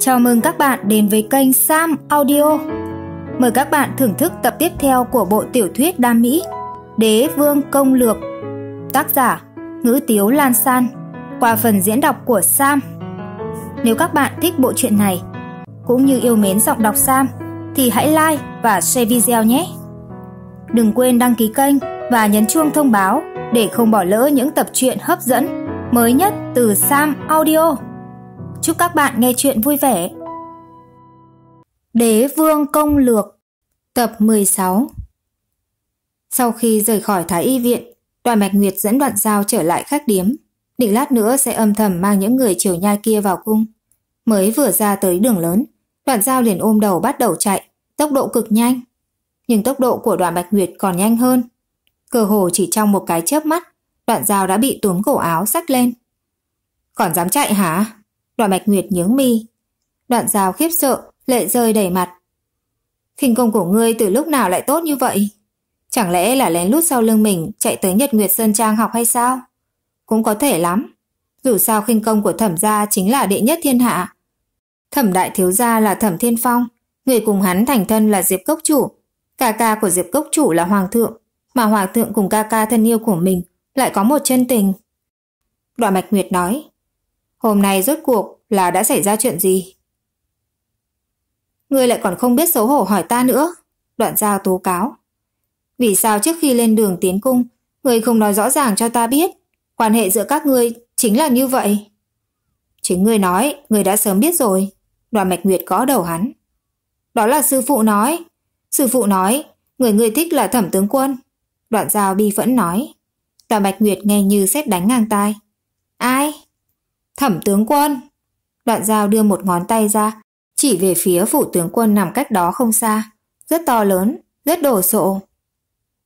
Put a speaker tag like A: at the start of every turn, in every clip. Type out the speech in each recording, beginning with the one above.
A: Chào mừng các bạn đến với kênh Sam Audio. Mời các bạn thưởng thức tập tiếp theo của bộ tiểu thuyết đam mỹ Đế Vương Công Lược. Tác giả: Ngữ Tiếu Lan San. Qua phần diễn đọc của Sam. Nếu các bạn thích bộ truyện này cũng như yêu mến giọng đọc Sam thì hãy like và share video nhé. Đừng quên đăng ký kênh và nhấn chuông thông báo để không bỏ lỡ những tập truyện hấp dẫn mới nhất từ Sam Audio. Chúc các bạn nghe chuyện vui vẻ. Đế Vương Công Lược Tập 16 Sau khi rời khỏi Thái Y Viện, đoàn Mạch Nguyệt dẫn đoạn giao trở lại khách điếm. Định lát nữa sẽ âm thầm mang những người triều nhai kia vào cung. Mới vừa ra tới đường lớn, đoạn giao liền ôm đầu bắt đầu chạy, tốc độ cực nhanh. Nhưng tốc độ của đoàn Bạch Nguyệt còn nhanh hơn. Cơ hồ chỉ trong một cái chớp mắt, đoạn giao đã bị túm cổ áo sách lên. Còn dám chạy hả? Đoạn Bạch Nguyệt nhướng mi. Đoạn Giao khiếp sợ, lệ rơi đầy mặt. Khinh công của ngươi từ lúc nào lại tốt như vậy? Chẳng lẽ là lén lút sau lưng mình chạy tới Nhật Nguyệt Sơn Trang học hay sao? Cũng có thể lắm. Dù sao khinh công của thẩm gia chính là đệ nhất thiên hạ. Thẩm đại thiếu gia là thẩm thiên phong, người cùng hắn thành thân là Diệp Cốc Chủ. Ca ca của Diệp Cốc Chủ là Hoàng thượng, mà Hoàng thượng cùng ca ca thân yêu của mình lại có một chân tình. Đoạn mạch Nguyệt nói, Hôm nay rốt cuộc là đã xảy ra chuyện gì? Ngươi lại còn không biết xấu hổ hỏi ta nữa. Đoạn giao tố cáo. Vì sao trước khi lên đường tiến cung, ngươi không nói rõ ràng cho ta biết? Quan hệ giữa các ngươi chính là như vậy. Chính ngươi nói, ngươi đã sớm biết rồi. đoạn mạch nguyệt có đầu hắn. Đó là sư phụ nói. Sư phụ nói, người ngươi thích là thẩm tướng quân. Đoạn giao bi phẫn nói. Đoàn mạch nguyệt nghe như xét đánh ngang tai. Ai? Thẩm tướng quân! Đoạn dao đưa một ngón tay ra, chỉ về phía phủ tướng quân nằm cách đó không xa. Rất to lớn, rất đổ sộ.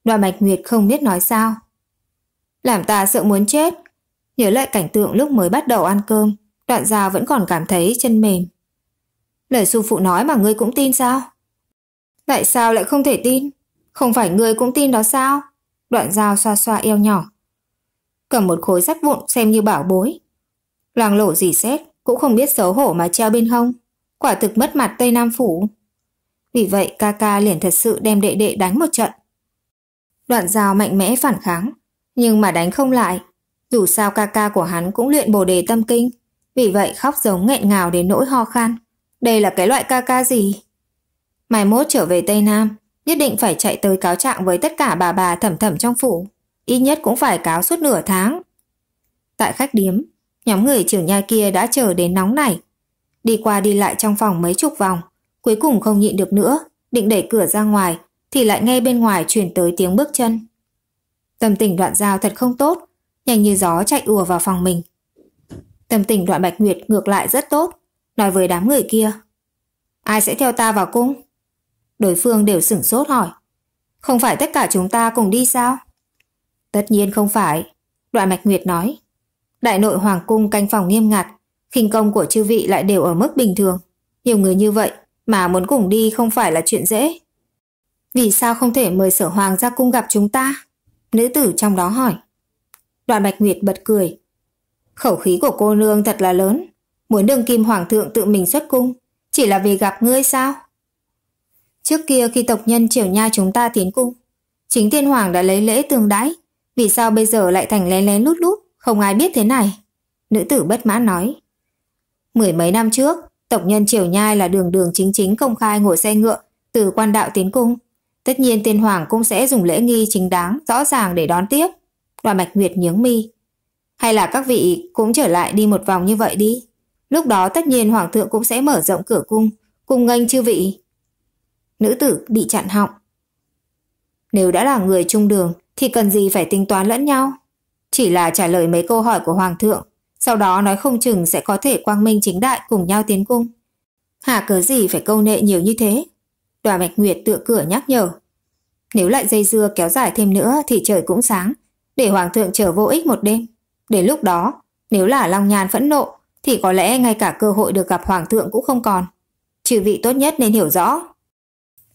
A: Đoạn mạch nguyệt không biết nói sao. Làm ta sợ muốn chết. Nhớ lại cảnh tượng lúc mới bắt đầu ăn cơm, đoạn dao vẫn còn cảm thấy chân mềm. Lời sư phụ nói mà ngươi cũng tin sao? Tại sao lại không thể tin? Không phải ngươi cũng tin đó sao? Đoạn dao xoa xoa eo nhỏ. Cầm một khối sắt vụn xem như bảo bối, Loàng lộ gì xét, cũng không biết xấu hổ mà treo bên hông. Quả thực mất mặt Tây Nam Phủ. Vì vậy ca ca liền thật sự đem đệ đệ đánh một trận. Đoạn rào mạnh mẽ phản kháng, nhưng mà đánh không lại. Dù sao ca ca của hắn cũng luyện bồ đề tâm kinh, vì vậy khóc giống nghẹn ngào đến nỗi ho khan. Đây là cái loại ca ca gì? Mai mốt trở về Tây Nam, nhất định phải chạy tới cáo trạng với tất cả bà bà thẩm thẩm trong phủ. Ít nhất cũng phải cáo suốt nửa tháng. Tại khách điếm, Nhóm người trưởng nhà kia đã chờ đến nóng này. Đi qua đi lại trong phòng mấy chục vòng, cuối cùng không nhịn được nữa, định đẩy cửa ra ngoài, thì lại nghe bên ngoài chuyển tới tiếng bước chân. Tâm tình đoạn giao thật không tốt, nhanh như gió chạy ùa vào phòng mình. Tâm tình đoạn bạch nguyệt ngược lại rất tốt, nói với đám người kia. Ai sẽ theo ta vào cung? Đối phương đều sửng sốt hỏi. Không phải tất cả chúng ta cùng đi sao? Tất nhiên không phải, đoạn mạch nguyệt nói. Đại nội hoàng cung canh phòng nghiêm ngặt, khinh công của chư vị lại đều ở mức bình thường. Nhiều người như vậy mà muốn cùng đi không phải là chuyện dễ. Vì sao không thể mời sở hoàng ra cung gặp chúng ta? Nữ tử trong đó hỏi. Đoạn Bạch Nguyệt bật cười. Khẩu khí của cô nương thật là lớn. Muốn đường kim hoàng thượng tự mình xuất cung. Chỉ là vì gặp ngươi sao? Trước kia khi tộc nhân triều nha chúng ta tiến cung, chính thiên hoàng đã lấy lễ tương đãi. Vì sao bây giờ lại thành lén lén lút lút? Không ai biết thế này. Nữ tử bất mãn nói. Mười mấy năm trước, tộc nhân Triều Nhai là đường đường chính chính công khai ngồi xe ngựa từ quan đạo tiến cung. Tất nhiên tiên hoàng cũng sẽ dùng lễ nghi chính đáng, rõ ràng để đón tiếp. Đoàn Mạch Nguyệt nhướng mi. Hay là các vị cũng trở lại đi một vòng như vậy đi. Lúc đó tất nhiên hoàng thượng cũng sẽ mở rộng cửa cung, cùng nghênh chư vị. Nữ tử bị chặn họng. Nếu đã là người chung đường thì cần gì phải tính toán lẫn nhau chỉ là trả lời mấy câu hỏi của Hoàng thượng, sau đó nói không chừng sẽ có thể quang minh chính đại cùng nhau tiến cung. Hà cớ gì phải câu nệ nhiều như thế? Đoà Bạch Nguyệt tựa cửa nhắc nhở. Nếu lại dây dưa kéo dài thêm nữa thì trời cũng sáng, để Hoàng thượng chờ vô ích một đêm. Đến lúc đó, nếu là Long Nhàn phẫn nộ, thì có lẽ ngay cả cơ hội được gặp Hoàng thượng cũng không còn. trừ vị tốt nhất nên hiểu rõ.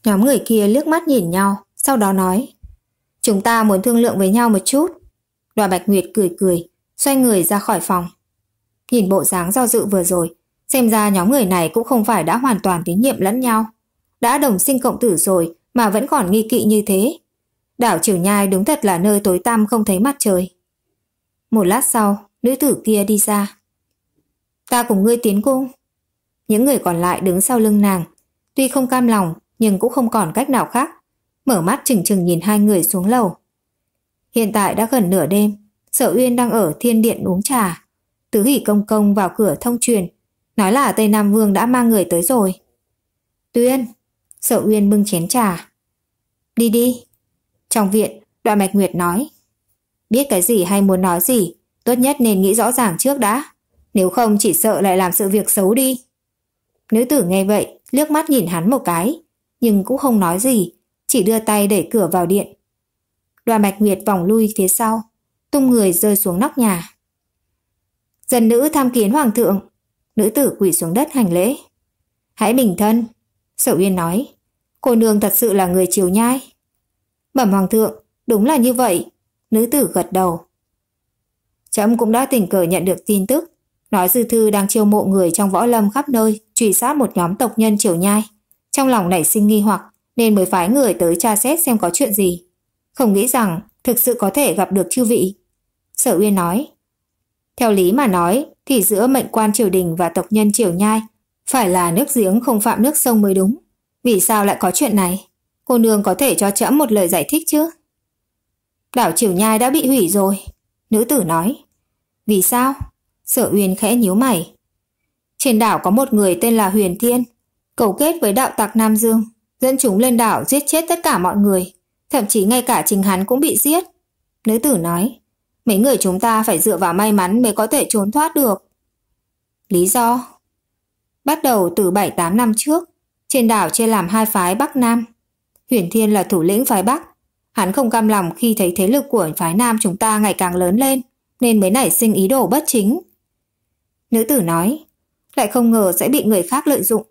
A: Nhóm người kia liếc mắt nhìn nhau, sau đó nói. Chúng ta muốn thương lượng với nhau một chút. Đoà Bạch Nguyệt cười cười, xoay người ra khỏi phòng. Nhìn bộ dáng do dự vừa rồi, xem ra nhóm người này cũng không phải đã hoàn toàn tín nhiệm lẫn nhau. Đã đồng sinh cộng tử rồi mà vẫn còn nghi kỵ như thế. Đảo Triều Nhai đúng thật là nơi tối tăm không thấy mặt trời. Một lát sau, nữ tử kia đi ra. Ta cùng ngươi tiến cung. Những người còn lại đứng sau lưng nàng, tuy không cam lòng nhưng cũng không còn cách nào khác. Mở mắt chừng chừng nhìn hai người xuống lầu, Hiện tại đã gần nửa đêm, Sở Uyên đang ở thiên điện uống trà. Tứ hỷ công công vào cửa thông truyền, nói là Tây Nam Vương đã mang người tới rồi. Tuyên, Sở Uyên bưng chén trà. Đi đi. Trong viện, đoạn mạch nguyệt nói. Biết cái gì hay muốn nói gì, tốt nhất nên nghĩ rõ ràng trước đã. Nếu không chỉ sợ lại làm sự việc xấu đi. Nữ tử nghe vậy, liếc mắt nhìn hắn một cái, nhưng cũng không nói gì, chỉ đưa tay đẩy cửa vào điện, Đoàn Bạch Nguyệt vòng lui phía sau, tung người rơi xuống nóc nhà. Dân nữ tham kiến hoàng thượng, nữ tử quỳ xuống đất hành lễ. Hãy bình thân, Sở Uyên nói, cô nương thật sự là người chiều nhai. Bẩm hoàng thượng, đúng là như vậy, nữ tử gật đầu. Trẫm cũng đã tình cờ nhận được tin tức, nói dư thư đang chiêu mộ người trong võ lâm khắp nơi, truy sát một nhóm tộc nhân chiều nhai. Trong lòng nảy sinh nghi hoặc, nên mới phái người tới tra xét xem có chuyện gì. Không nghĩ rằng thực sự có thể gặp được chư vị. Sở Uyên nói. Theo lý mà nói thì giữa mệnh quan triều đình và tộc nhân triều nhai phải là nước giếng không phạm nước sông mới đúng. Vì sao lại có chuyện này? Cô nương có thể cho trẫm một lời giải thích chứ? Đảo triều nhai đã bị hủy rồi. Nữ tử nói. Vì sao? Sở Uyên khẽ nhíu mày. Trên đảo có một người tên là Huyền Thiên, cầu kết với đạo tặc Nam Dương, dẫn chúng lên đảo giết chết tất cả mọi người, thậm chí ngay cả chính hắn cũng bị giết. Nữ tử nói, mấy người chúng ta phải dựa vào may mắn mới có thể trốn thoát được. Lý do? Bắt đầu từ 7-8 năm trước, trên đảo chia làm hai phái Bắc Nam. Huyền Thiên là thủ lĩnh phái Bắc. Hắn không cam lòng khi thấy thế lực của phái Nam chúng ta ngày càng lớn lên, nên mới nảy sinh ý đồ bất chính. Nữ tử nói, lại không ngờ sẽ bị người khác lợi dụng.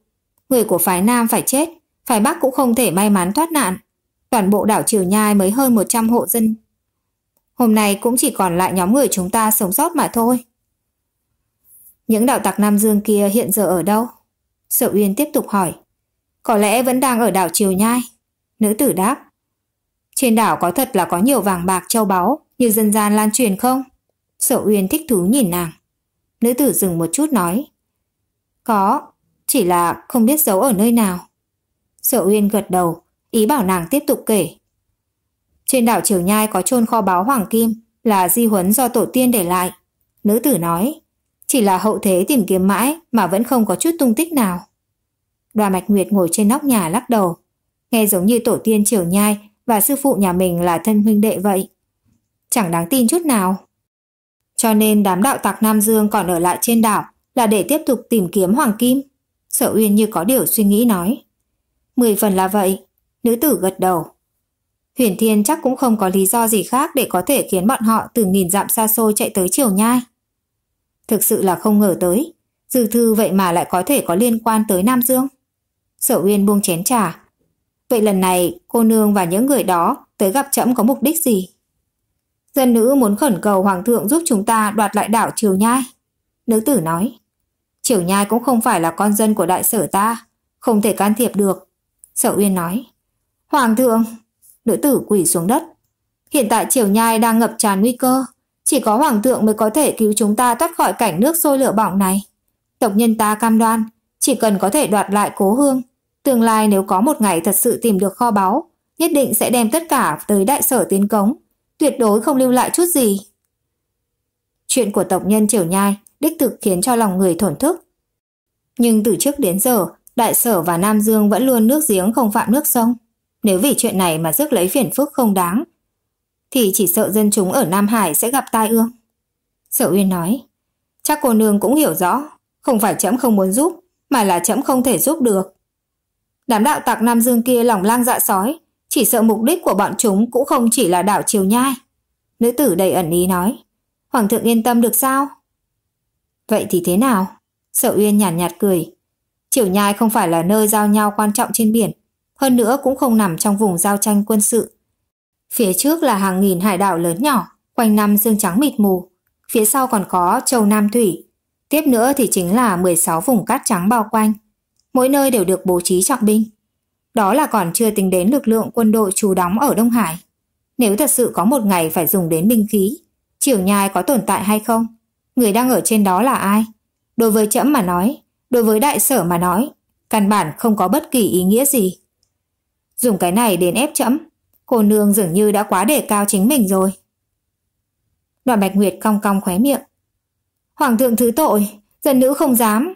A: Người của phái Nam phải chết, phái Bắc cũng không thể may mắn thoát nạn toàn bộ đảo Triều Nhai mới hơn 100 hộ dân. Hôm nay cũng chỉ còn lại nhóm người chúng ta sống sót mà thôi. Những đạo tặc Nam Dương kia hiện giờ ở đâu? Sở Uyên tiếp tục hỏi. Có lẽ vẫn đang ở đảo Triều Nhai. Nữ tử đáp. Trên đảo có thật là có nhiều vàng bạc châu báu như dân gian lan truyền không? Sở Uyên thích thú nhìn nàng. Nữ tử dừng một chút nói. Có, chỉ là không biết giấu ở nơi nào. Sở Uyên gật đầu, ý bảo nàng tiếp tục kể. Trên đảo Triều Nhai có chôn kho báu hoàng kim là di huấn do tổ tiên để lại. Nữ tử nói, chỉ là hậu thế tìm kiếm mãi mà vẫn không có chút tung tích nào. Đoàn Mạch Nguyệt ngồi trên nóc nhà lắc đầu, nghe giống như tổ tiên Triều Nhai và sư phụ nhà mình là thân huynh đệ vậy. Chẳng đáng tin chút nào. Cho nên đám đạo tặc Nam Dương còn ở lại trên đảo là để tiếp tục tìm kiếm Hoàng Kim. Sở Uyên như có điều suy nghĩ nói. Mười phần là vậy, Nữ tử gật đầu. Huyền Thiên chắc cũng không có lý do gì khác để có thể khiến bọn họ từ nghìn dặm xa xôi chạy tới Triều Nhai. Thực sự là không ngờ tới, dư thư vậy mà lại có thể có liên quan tới Nam Dương. Sở Uyên buông chén trà. Vậy lần này cô nương và những người đó tới gặp trẫm có mục đích gì? Dân nữ muốn khẩn cầu Hoàng thượng giúp chúng ta đoạt lại đảo Triều Nhai. Nữ tử nói, Triều Nhai cũng không phải là con dân của đại sở ta, không thể can thiệp được. Sở Uyên nói, Hoàng thượng, nữ tử quỳ xuống đất. Hiện tại triều nhai đang ngập tràn nguy cơ, chỉ có hoàng thượng mới có thể cứu chúng ta thoát khỏi cảnh nước sôi lửa bỏng này. Tộc nhân ta cam đoan, chỉ cần có thể đoạt lại cố hương, tương lai nếu có một ngày thật sự tìm được kho báu, nhất định sẽ đem tất cả tới đại sở tiến cống, tuyệt đối không lưu lại chút gì. Chuyện của tộc nhân triều nhai đích thực khiến cho lòng người thổn thức. Nhưng từ trước đến giờ, đại sở và Nam Dương vẫn luôn nước giếng không phạm nước sông. Nếu vì chuyện này mà rước lấy phiền phức không đáng, thì chỉ sợ dân chúng ở Nam Hải sẽ gặp tai ương. Sở Uyên nói, chắc cô nương cũng hiểu rõ, không phải trẫm không muốn giúp, mà là trẫm không thể giúp được. Đám đạo tặc Nam Dương kia lòng lang dạ sói, chỉ sợ mục đích của bọn chúng cũng không chỉ là đảo Triều Nhai. Nữ tử đầy ẩn ý nói, Hoàng thượng yên tâm được sao? Vậy thì thế nào? Sở Uyên nhàn nhạt, nhạt cười. Triều Nhai không phải là nơi giao nhau quan trọng trên biển, hơn nữa cũng không nằm trong vùng giao tranh quân sự. Phía trước là hàng nghìn hải đảo lớn nhỏ, quanh năm dương trắng mịt mù, phía sau còn có châu Nam Thủy. Tiếp nữa thì chính là 16 vùng cát trắng bao quanh, mỗi nơi đều được bố trí trọng binh. Đó là còn chưa tính đến lực lượng quân đội trú đóng ở Đông Hải. Nếu thật sự có một ngày phải dùng đến binh khí, triều nhai có tồn tại hay không? Người đang ở trên đó là ai? Đối với trẫm mà nói, đối với đại sở mà nói, căn bản không có bất kỳ ý nghĩa gì dùng cái này đến ép chậm Cô nương dường như đã quá đề cao chính mình rồi. Đoạn Bạch Nguyệt cong cong khóe miệng. Hoàng thượng thứ tội, dân nữ không dám.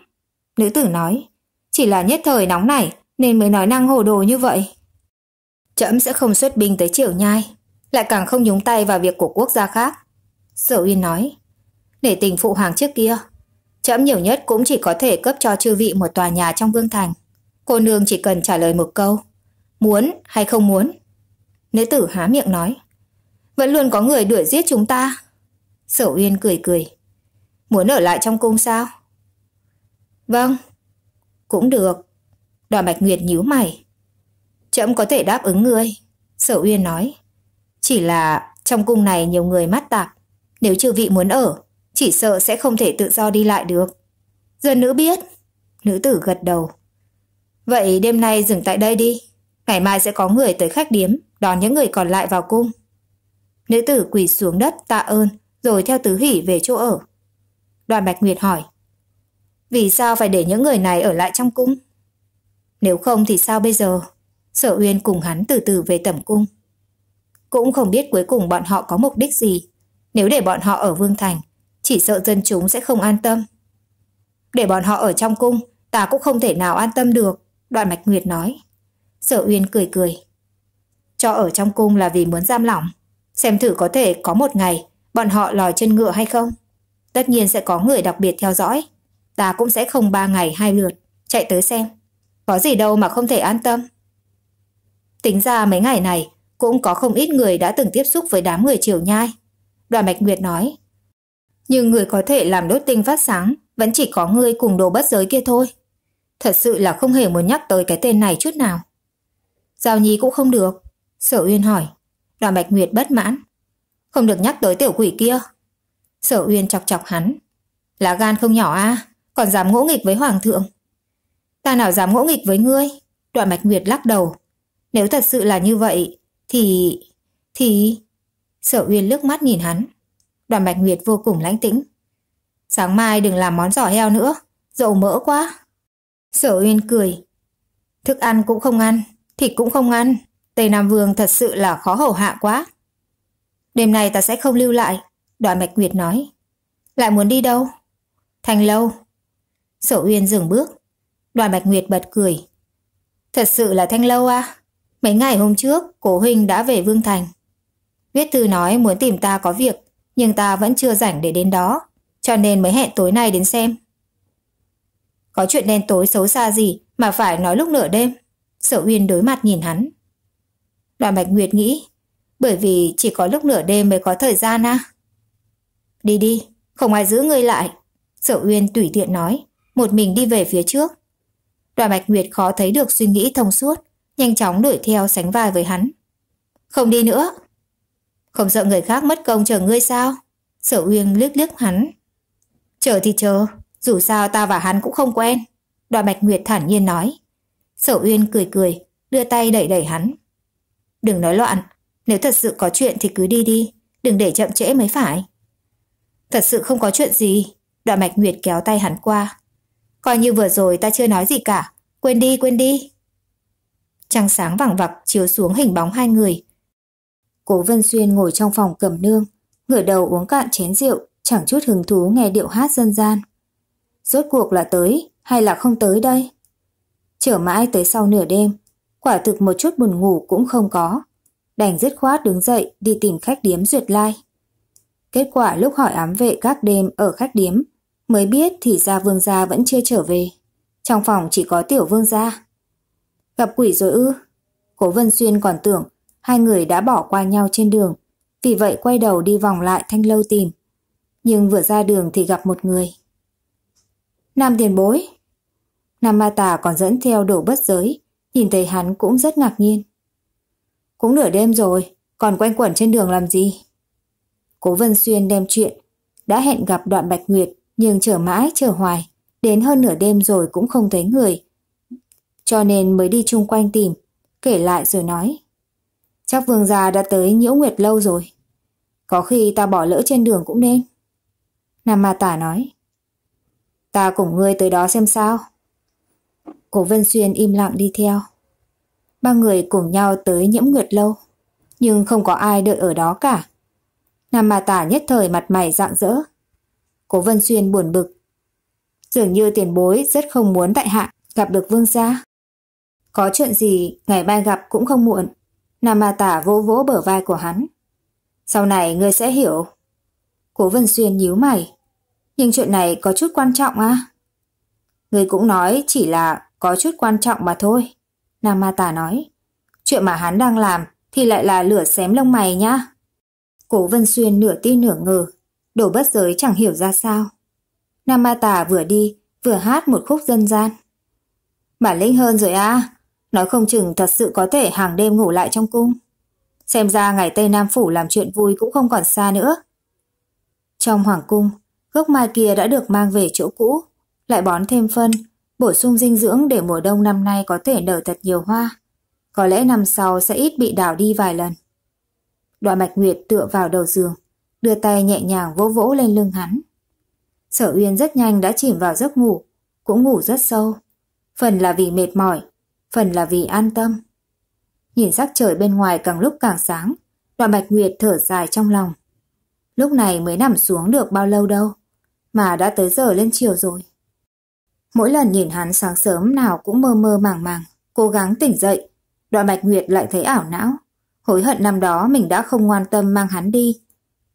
A: Nữ tử nói, chỉ là nhất thời nóng này nên mới nói năng hồ đồ như vậy. chậm sẽ không xuất binh tới Triệu Nhai, lại càng không nhúng tay vào việc của quốc gia khác. Sở Uyên nói, để tình phụ hoàng trước kia, chậm nhiều nhất cũng chỉ có thể cấp cho chư vị một tòa nhà trong vương thành. Cô nương chỉ cần trả lời một câu, Muốn hay không muốn? Nữ tử há miệng nói. Vẫn luôn có người đuổi giết chúng ta. Sở Uyên cười cười. Muốn ở lại trong cung sao? Vâng, cũng được. Đoàn Bạch Nguyệt nhíu mày. chậm có thể đáp ứng ngươi, Sở Uyên nói. Chỉ là trong cung này nhiều người mắt tạp. Nếu chư vị muốn ở, chỉ sợ sẽ không thể tự do đi lại được. Dân nữ biết. Nữ tử gật đầu. Vậy đêm nay dừng tại đây đi. Ngày mai sẽ có người tới khách điếm, đón những người còn lại vào cung. Nữ tử quỳ xuống đất tạ ơn, rồi theo tứ hỉ về chỗ ở. Đoàn Bạch Nguyệt hỏi, vì sao phải để những người này ở lại trong cung? Nếu không thì sao bây giờ? Sở Uyên cùng hắn từ từ về tẩm cung. Cũng không biết cuối cùng bọn họ có mục đích gì. Nếu để bọn họ ở Vương Thành, chỉ sợ dân chúng sẽ không an tâm. Để bọn họ ở trong cung, ta cũng không thể nào an tâm được, đoàn Mạch Nguyệt nói. Sở Uyên cười cười. Cho ở trong cung là vì muốn giam lỏng. Xem thử có thể có một ngày bọn họ lòi chân ngựa hay không. Tất nhiên sẽ có người đặc biệt theo dõi. Ta cũng sẽ không ba ngày hai lượt, chạy tới xem. Có gì đâu mà không thể an tâm. Tính ra mấy ngày này, cũng có không ít người đã từng tiếp xúc với đám người triều nhai. Đoàn Mạch Nguyệt nói. Nhưng người có thể làm đốt tinh phát sáng vẫn chỉ có ngươi cùng đồ bất giới kia thôi. Thật sự là không hề muốn nhắc tới cái tên này chút nào. Giao Nhi cũng không được. Sở Uyên hỏi. Đoàn Bạch Nguyệt bất mãn. Không được nhắc tới tiểu quỷ kia. Sở Uyên chọc chọc hắn. là gan không nhỏ a, à, còn dám ngỗ nghịch với Hoàng thượng. Ta nào dám ngỗ nghịch với ngươi? Đoàn Bạch Nguyệt lắc đầu. Nếu thật sự là như vậy, thì... thì... Sở Uyên lướt mắt nhìn hắn. Đoàn Bạch Nguyệt vô cùng lãnh tĩnh. Sáng mai đừng làm món giỏ heo nữa, dầu mỡ quá. Sở Uyên cười. Thức ăn cũng không ăn, thịt cũng không ăn. Tây Nam Vương thật sự là khó hầu hạ quá. Đêm nay ta sẽ không lưu lại, đoạn mạch nguyệt nói. Lại muốn đi đâu? Thành lâu. Sở Uyên dừng bước. Đoàn Bạch Nguyệt bật cười. Thật sự là Thanh Lâu à? Mấy ngày hôm trước, cố huynh đã về Vương Thành. Viết thư nói muốn tìm ta có việc, nhưng ta vẫn chưa rảnh để đến đó, cho nên mới hẹn tối nay đến xem. Có chuyện đen tối xấu xa gì mà phải nói lúc nửa đêm? Sở Uyên đối mặt nhìn hắn. Đoạn Bạch Nguyệt nghĩ, bởi vì chỉ có lúc nửa đêm mới có thời gian ha. Đi đi, không ai giữ ngươi lại. Sở Uyên tùy tiện nói, một mình đi về phía trước. Đoạn Bạch Nguyệt khó thấy được suy nghĩ thông suốt, nhanh chóng đuổi theo sánh vai với hắn. Không đi nữa. Không sợ người khác mất công chờ ngươi sao? Sở Uyên liếc liếc hắn. Chờ thì chờ, dù sao ta và hắn cũng không quen. Đoạn Bạch Nguyệt thản nhiên nói. Sở Uyên cười cười, đưa tay đẩy đẩy hắn. Đừng nói loạn, nếu thật sự có chuyện thì cứ đi đi, đừng để chậm trễ mới phải. Thật sự không có chuyện gì, đoạn mạch nguyệt kéo tay hắn qua. Coi như vừa rồi ta chưa nói gì cả, quên đi quên đi. Trăng sáng vàng vặc chiếu xuống hình bóng hai người. Cố Vân Xuyên ngồi trong phòng cầm nương, ngửa đầu uống cạn chén rượu, chẳng chút hứng thú nghe điệu hát dân gian. Rốt cuộc là tới hay là không tới đây? Chở mãi tới sau nửa đêm, quả thực một chút buồn ngủ cũng không có. Đành dứt khoát đứng dậy đi tìm khách điếm duyệt lai. Kết quả lúc hỏi ám vệ các đêm ở khách điếm, mới biết thì ra vương gia vẫn chưa trở về. Trong phòng chỉ có tiểu vương gia. Gặp quỷ rồi ư? Cố Vân Xuyên còn tưởng hai người đã bỏ qua nhau trên đường, vì vậy quay đầu đi vòng lại thanh lâu tìm. Nhưng vừa ra đường thì gặp một người. Nam tiền bối, Nam Ma Tà còn dẫn theo đồ bất giới, nhìn thấy hắn cũng rất ngạc nhiên. Cũng nửa đêm rồi, còn quanh quẩn trên đường làm gì? Cố Vân Xuyên đem chuyện, đã hẹn gặp đoạn Bạch Nguyệt nhưng chờ mãi chờ hoài, đến hơn nửa đêm rồi cũng không thấy người. Cho nên mới đi chung quanh tìm, kể lại rồi nói. Chắc vương gia đã tới nhiễu nguyệt lâu rồi. Có khi ta bỏ lỡ trên đường cũng nên. Nam Ma Tả nói. Ta cùng ngươi tới đó xem sao cổ Vân Xuyên im lặng đi theo. Ba người cùng nhau tới nhiễm nguyệt lâu, nhưng không có ai đợi ở đó cả. Nam Ma Tả nhất thời mặt mày rạng rỡ. Cố Vân Xuyên buồn bực. Dường như tiền bối rất không muốn tại hạ gặp được vương gia. Có chuyện gì ngày mai gặp cũng không muộn. Nam Ma Tả vỗ vỗ bờ vai của hắn. Sau này ngươi sẽ hiểu. Cố Vân Xuyên nhíu mày. Nhưng chuyện này có chút quan trọng à? Ngươi cũng nói chỉ là có chút quan trọng mà thôi. Nam Ma Tà nói, chuyện mà hắn đang làm thì lại là lửa xém lông mày nhá. Cố Vân Xuyên nửa tin nửa ngờ, đổ bất giới chẳng hiểu ra sao. Nam Ma Tà vừa đi, vừa hát một khúc dân gian. Bản lĩnh hơn rồi à, nói không chừng thật sự có thể hàng đêm ngủ lại trong cung. Xem ra ngày Tây Nam Phủ làm chuyện vui cũng không còn xa nữa. Trong hoàng cung, gốc mai kia đã được mang về chỗ cũ, lại bón thêm phân, bổ sung dinh dưỡng để mùa đông năm nay có thể nở thật nhiều hoa. Có lẽ năm sau sẽ ít bị đảo đi vài lần. Đoạn mạch nguyệt tựa vào đầu giường, đưa tay nhẹ nhàng vỗ vỗ lên lưng hắn. Sở Uyên rất nhanh đã chìm vào giấc ngủ, cũng ngủ rất sâu. Phần là vì mệt mỏi, phần là vì an tâm. Nhìn sắc trời bên ngoài càng lúc càng sáng, đoạn bạch nguyệt thở dài trong lòng. Lúc này mới nằm xuống được bao lâu đâu, mà đã tới giờ lên chiều rồi. Mỗi lần nhìn hắn sáng sớm nào cũng mơ mơ màng màng, cố gắng tỉnh dậy. Đoạn Bạch Nguyệt lại thấy ảo não. Hối hận năm đó mình đã không ngoan tâm mang hắn đi.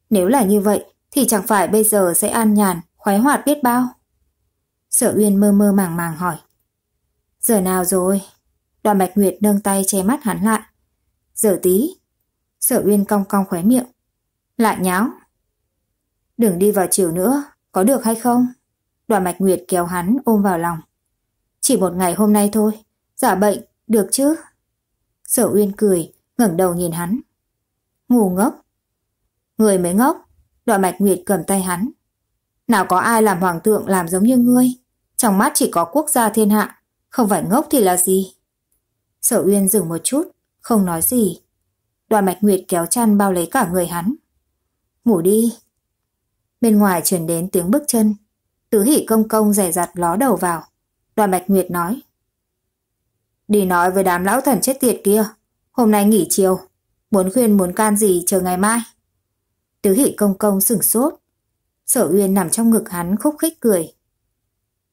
A: Nếu là như vậy, thì chẳng phải bây giờ sẽ an nhàn, khoái hoạt biết bao. Sở Uyên mơ mơ màng màng hỏi. Giờ nào rồi? Đoàn Bạch Nguyệt nâng tay che mắt hắn lại. Giờ tí. Sở Uyên cong cong khóe miệng. Lại nháo. Đừng đi vào chiều nữa, có được hay không? Đoàn Mạch Nguyệt kéo hắn ôm vào lòng. Chỉ một ngày hôm nay thôi, giả bệnh, được chứ? Sở Uyên cười, ngẩng đầu nhìn hắn. ngủ ngốc. Người mới ngốc, Đoàn Mạch Nguyệt cầm tay hắn. Nào có ai làm hoàng thượng làm giống như ngươi, trong mắt chỉ có quốc gia thiên hạ, không phải ngốc thì là gì? Sở Uyên dừng một chút, không nói gì. Đoàn Mạch Nguyệt kéo chăn bao lấy cả người hắn. Ngủ đi. Bên ngoài truyền đến tiếng bước chân, Tứ hỷ công công rẻ rặt ló đầu vào. Đoàn Bạch Nguyệt nói. Đi nói với đám lão thần chết tiệt kia. Hôm nay nghỉ chiều. Muốn khuyên muốn can gì chờ ngày mai. Tứ hỷ công công sửng sốt. Sở Uyên nằm trong ngực hắn khúc khích cười.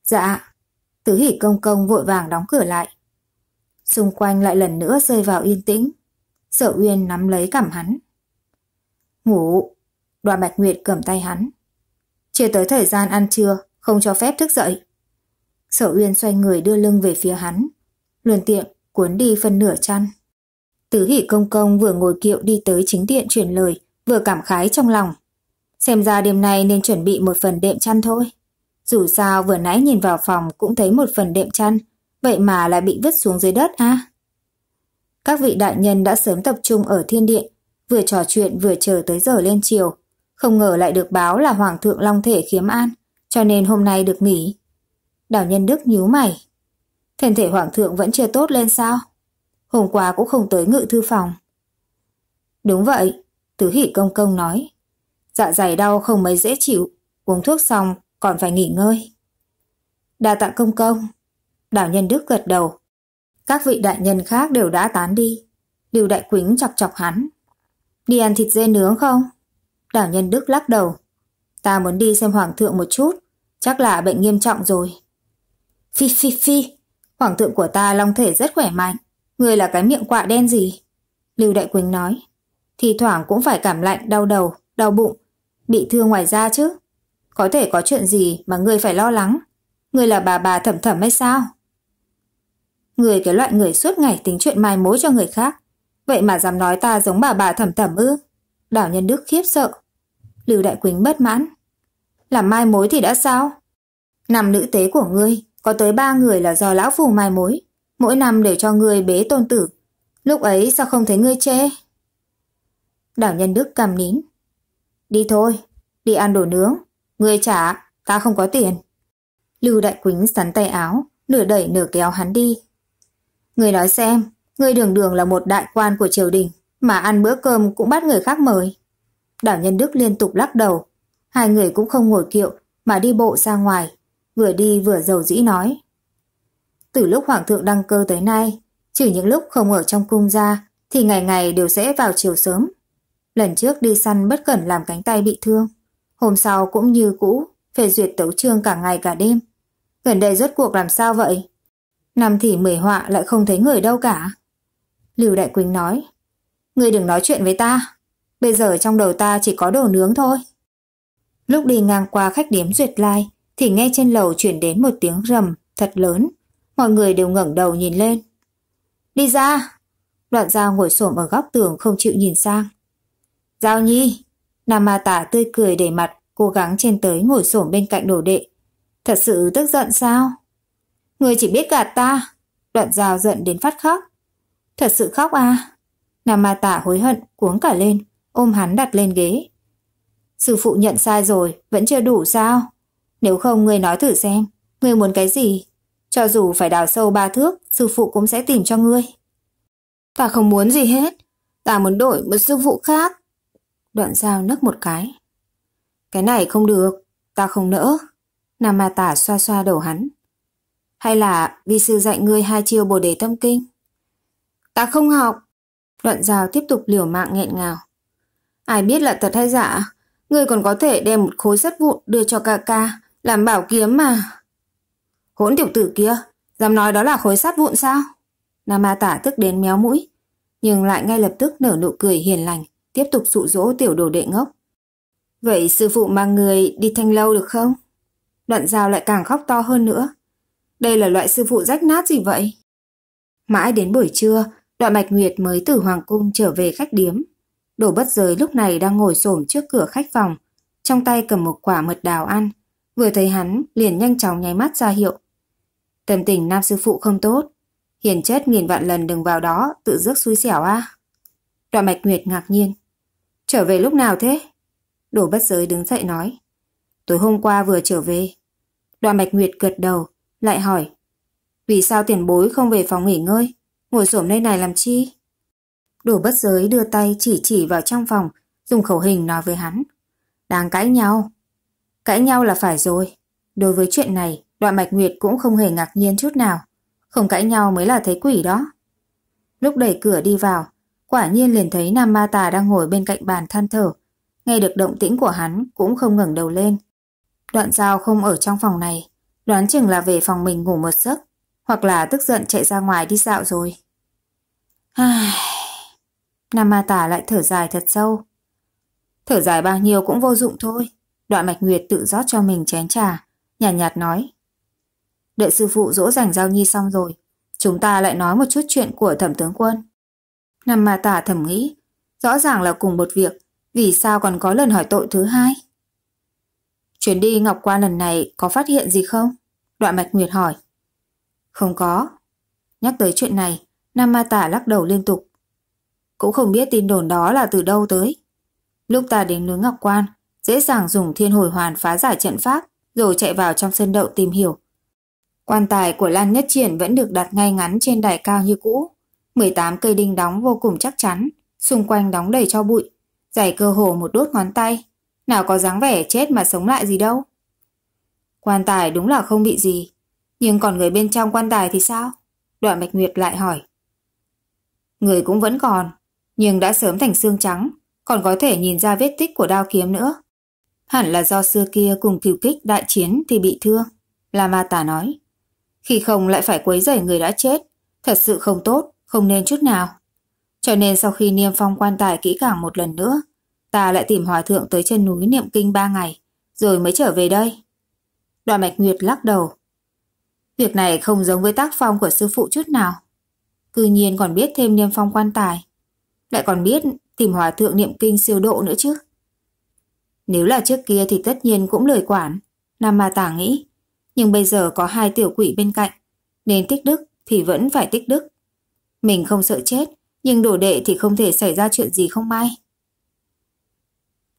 A: Dạ. Tứ hỷ công công vội vàng đóng cửa lại. Xung quanh lại lần nữa rơi vào yên tĩnh. Sở Uyên nắm lấy cảm hắn. Ngủ. Đoàn Bạch Nguyệt cầm tay hắn. Chưa tới thời gian ăn trưa, không cho phép thức dậy. Sở Uyên xoay người đưa lưng về phía hắn, luồn tiện cuốn đi phần nửa chăn. Tứ Hỷ Công Công vừa ngồi kiệu đi tới chính điện chuyển lời, vừa cảm khái trong lòng. Xem ra đêm nay nên chuẩn bị một phần đệm chăn thôi. Dù sao vừa nãy nhìn vào phòng cũng thấy một phần đệm chăn, vậy mà lại bị vứt xuống dưới đất a. À? Các vị đại nhân đã sớm tập trung ở thiên điện, vừa trò chuyện vừa chờ tới giờ lên chiều, không ngờ lại được báo là Hoàng thượng Long Thể khiếm an, cho nên hôm nay được nghỉ. Đào Nhân Đức nhíu mày. Thân thể Hoàng thượng vẫn chưa tốt lên sao? Hôm qua cũng không tới ngự thư phòng. Đúng vậy, Tứ Hỷ Công Công nói. Dạ dày đau không mấy dễ chịu, uống thuốc xong còn phải nghỉ ngơi. Đà tạ công công. Đào Nhân Đức gật đầu. Các vị đại nhân khác đều đã tán đi. Lưu Đại Quýnh chọc chọc hắn. Đi ăn thịt dê nướng không? Đảo nhân Đức lắc đầu. Ta muốn đi xem hoàng thượng một chút, chắc là bệnh nghiêm trọng rồi. Phi phi phi, hoàng thượng của ta long thể rất khỏe mạnh, người là cái miệng quạ đen gì? Lưu Đại Quỳnh nói. Thì thoảng cũng phải cảm lạnh, đau đầu, đau bụng, bị thương ngoài da chứ. Có thể có chuyện gì mà người phải lo lắng. Người là bà bà thẩm thẩm hay sao? Người cái loại người suốt ngày tính chuyện mai mối cho người khác. Vậy mà dám nói ta giống bà bà thẩm thẩm ư? Đảo nhân Đức khiếp sợ. Lưu Đại Quỳnh bất mãn. Làm mai mối thì đã sao? nằm nữ tế của ngươi, có tới ba người là do lão phù mai mối. Mỗi năm đều cho ngươi bế tôn tử. Lúc ấy sao không thấy ngươi chê? Đảo nhân đức cầm nín. Đi thôi, đi ăn đồ nướng. Ngươi trả, ta không có tiền. Lưu Đại quỳnh sắn tay áo, nửa đẩy nửa kéo hắn đi. Ngươi nói xem, ngươi đường đường là một đại quan của triều đình, mà ăn bữa cơm cũng bắt người khác mời. Đảo Nhân Đức liên tục lắc đầu. Hai người cũng không ngồi kiệu mà đi bộ ra ngoài. Vừa đi vừa dầu dĩ nói. Từ lúc Hoàng thượng đăng cơ tới nay, trừ những lúc không ở trong cung ra thì ngày ngày đều sẽ vào chiều sớm. Lần trước đi săn bất cẩn làm cánh tay bị thương. Hôm sau cũng như cũ, phê duyệt tấu trương cả ngày cả đêm. Gần đây rốt cuộc làm sao vậy? Năm thì mười họa lại không thấy người đâu cả. Lưu Đại Quỳnh nói, người đừng nói chuyện với ta bây giờ trong đầu ta chỉ có đồ nướng thôi. Lúc đi ngang qua khách điếm Duyệt Lai thì nghe trên lầu chuyển đến một tiếng rầm thật lớn. Mọi người đều ngẩng đầu nhìn lên. Đi ra! Đoạn dao ngồi xổm ở góc tường không chịu nhìn sang. Giao nhi! Nam Ma Tả tươi cười để mặt, cố gắng trên tới ngồi xổm bên cạnh đồ đệ. Thật sự tức giận sao? Người chỉ biết gạt ta. Đoạn dao giận đến phát khóc. Thật sự khóc à? Nam Ma Tả hối hận, cuống cả lên ôm hắn đặt lên ghế. Sư phụ nhận sai rồi, vẫn chưa đủ sao? Nếu không ngươi nói thử xem, ngươi muốn cái gì? Cho dù phải đào sâu ba thước, sư phụ cũng sẽ tìm cho ngươi. Ta không muốn gì hết, ta muốn đổi một sư phụ khác. Đoạn dao nấc một cái. Cái này không được, ta không nỡ. Nam Ma Tả xoa xoa đầu hắn. Hay là vi sư dạy ngươi hai chiêu bồ đề tâm kinh? Ta không học. Đoạn dao tiếp tục liều mạng nghẹn ngào. Ai biết là thật hay giả, ngươi còn có thể đem một khối sắt vụn đưa cho ca ca, làm bảo kiếm mà. Hỗn tiểu tử kia, dám nói đó là khối sắt vụn sao? Nam Ma Tả tức đến méo mũi, nhưng lại ngay lập tức nở nụ cười hiền lành, tiếp tục dụ dỗ tiểu đồ đệ ngốc. Vậy sư phụ mang người đi thanh lâu được không? Đoạn giao lại càng khóc to hơn nữa. Đây là loại sư phụ rách nát gì vậy? Mãi đến buổi trưa, đoạn Bạch Nguyệt mới từ Hoàng Cung trở về khách điếm. Đổ bất giới lúc này đang ngồi xổm trước cửa khách phòng, trong tay cầm một quả mật đào ăn. Vừa thấy hắn, liền nhanh chóng nháy mắt ra hiệu. Tâm tình nam sư phụ không tốt. Hiền chết nghìn vạn lần đừng vào đó, tự rước xui xẻo a. À. Đoạn Bạch Nguyệt ngạc nhiên. Trở về lúc nào thế? Đổ bất giới đứng dậy nói. Tối hôm qua vừa trở về. Đoạn Bạch Nguyệt gật đầu, lại hỏi. Vì sao tiền bối không về phòng nghỉ ngơi, ngồi xổm nơi này làm chi? Đồ bất giới đưa tay chỉ chỉ vào trong phòng, dùng khẩu hình nói với hắn. Đang cãi nhau. Cãi nhau là phải rồi. Đối với chuyện này, đoạn mạch nguyệt cũng không hề ngạc nhiên chút nào. Không cãi nhau mới là thấy quỷ đó. Lúc đẩy cửa đi vào, quả nhiên liền thấy Nam Ma Tà đang ngồi bên cạnh bàn than thở. Nghe được động tĩnh của hắn cũng không ngẩng đầu lên. Đoạn giao không ở trong phòng này, đoán chừng là về phòng mình ngủ một giấc, hoặc là tức giận chạy ra ngoài đi dạo rồi. Ai... Nam Ma Tả lại thở dài thật sâu. Thở dài bao nhiêu cũng vô dụng thôi. Đoạn Mạch Nguyệt tự rót cho mình chén trà, nhàn nhạt, nhạt nói. Đợi sư phụ dỗ dành Giao Nhi xong rồi, chúng ta lại nói một chút chuyện của thẩm tướng quân. Nam Ma Tả thẩm nghĩ, rõ ràng là cùng một việc, vì sao còn có lần hỏi tội thứ hai? Chuyến đi Ngọc Quan lần này có phát hiện gì không? Đoạn Mạch Nguyệt hỏi. Không có. Nhắc tới chuyện này, Nam Ma Tả lắc đầu liên tục cũng không biết tin đồn đó là từ đâu tới. Lúc ta đến núi Ngọc Quan, dễ dàng dùng thiên hồi hoàn phá giải trận pháp, rồi chạy vào trong sân đậu tìm hiểu. Quan tài của Lan Nhất Triển vẫn được đặt ngay ngắn trên đài cao như cũ. 18 cây đinh đóng vô cùng chắc chắn, xung quanh đóng đầy cho bụi, giày cơ hồ một đốt ngón tay. Nào có dáng vẻ chết mà sống lại gì đâu. Quan tài đúng là không bị gì, nhưng còn người bên trong quan tài thì sao? Đoạn Bạch Nguyệt lại hỏi. Người cũng vẫn còn, nhưng đã sớm thành xương trắng, còn có thể nhìn ra vết tích của đao kiếm nữa. Hẳn là do xưa kia cùng cửu kích đại chiến thì bị thương, là ma tả nói. Khi không lại phải quấy rầy người đã chết, thật sự không tốt, không nên chút nào. Cho nên sau khi niêm phong quan tài kỹ càng một lần nữa, ta lại tìm hòa thượng tới chân núi niệm kinh ba ngày, rồi mới trở về đây. Đoàn Mạch Nguyệt lắc đầu. Việc này không giống với tác phong của sư phụ chút nào. Cư nhiên còn biết thêm niêm phong quan tài lại còn biết tìm hòa thượng niệm kinh siêu độ nữa chứ. Nếu là trước kia thì tất nhiên cũng lời quản, Nam Ma Tả nghĩ. Nhưng bây giờ có hai tiểu quỷ bên cạnh, nên tích đức thì vẫn phải tích đức. Mình không sợ chết, nhưng đổ đệ thì không thể xảy ra chuyện gì không may.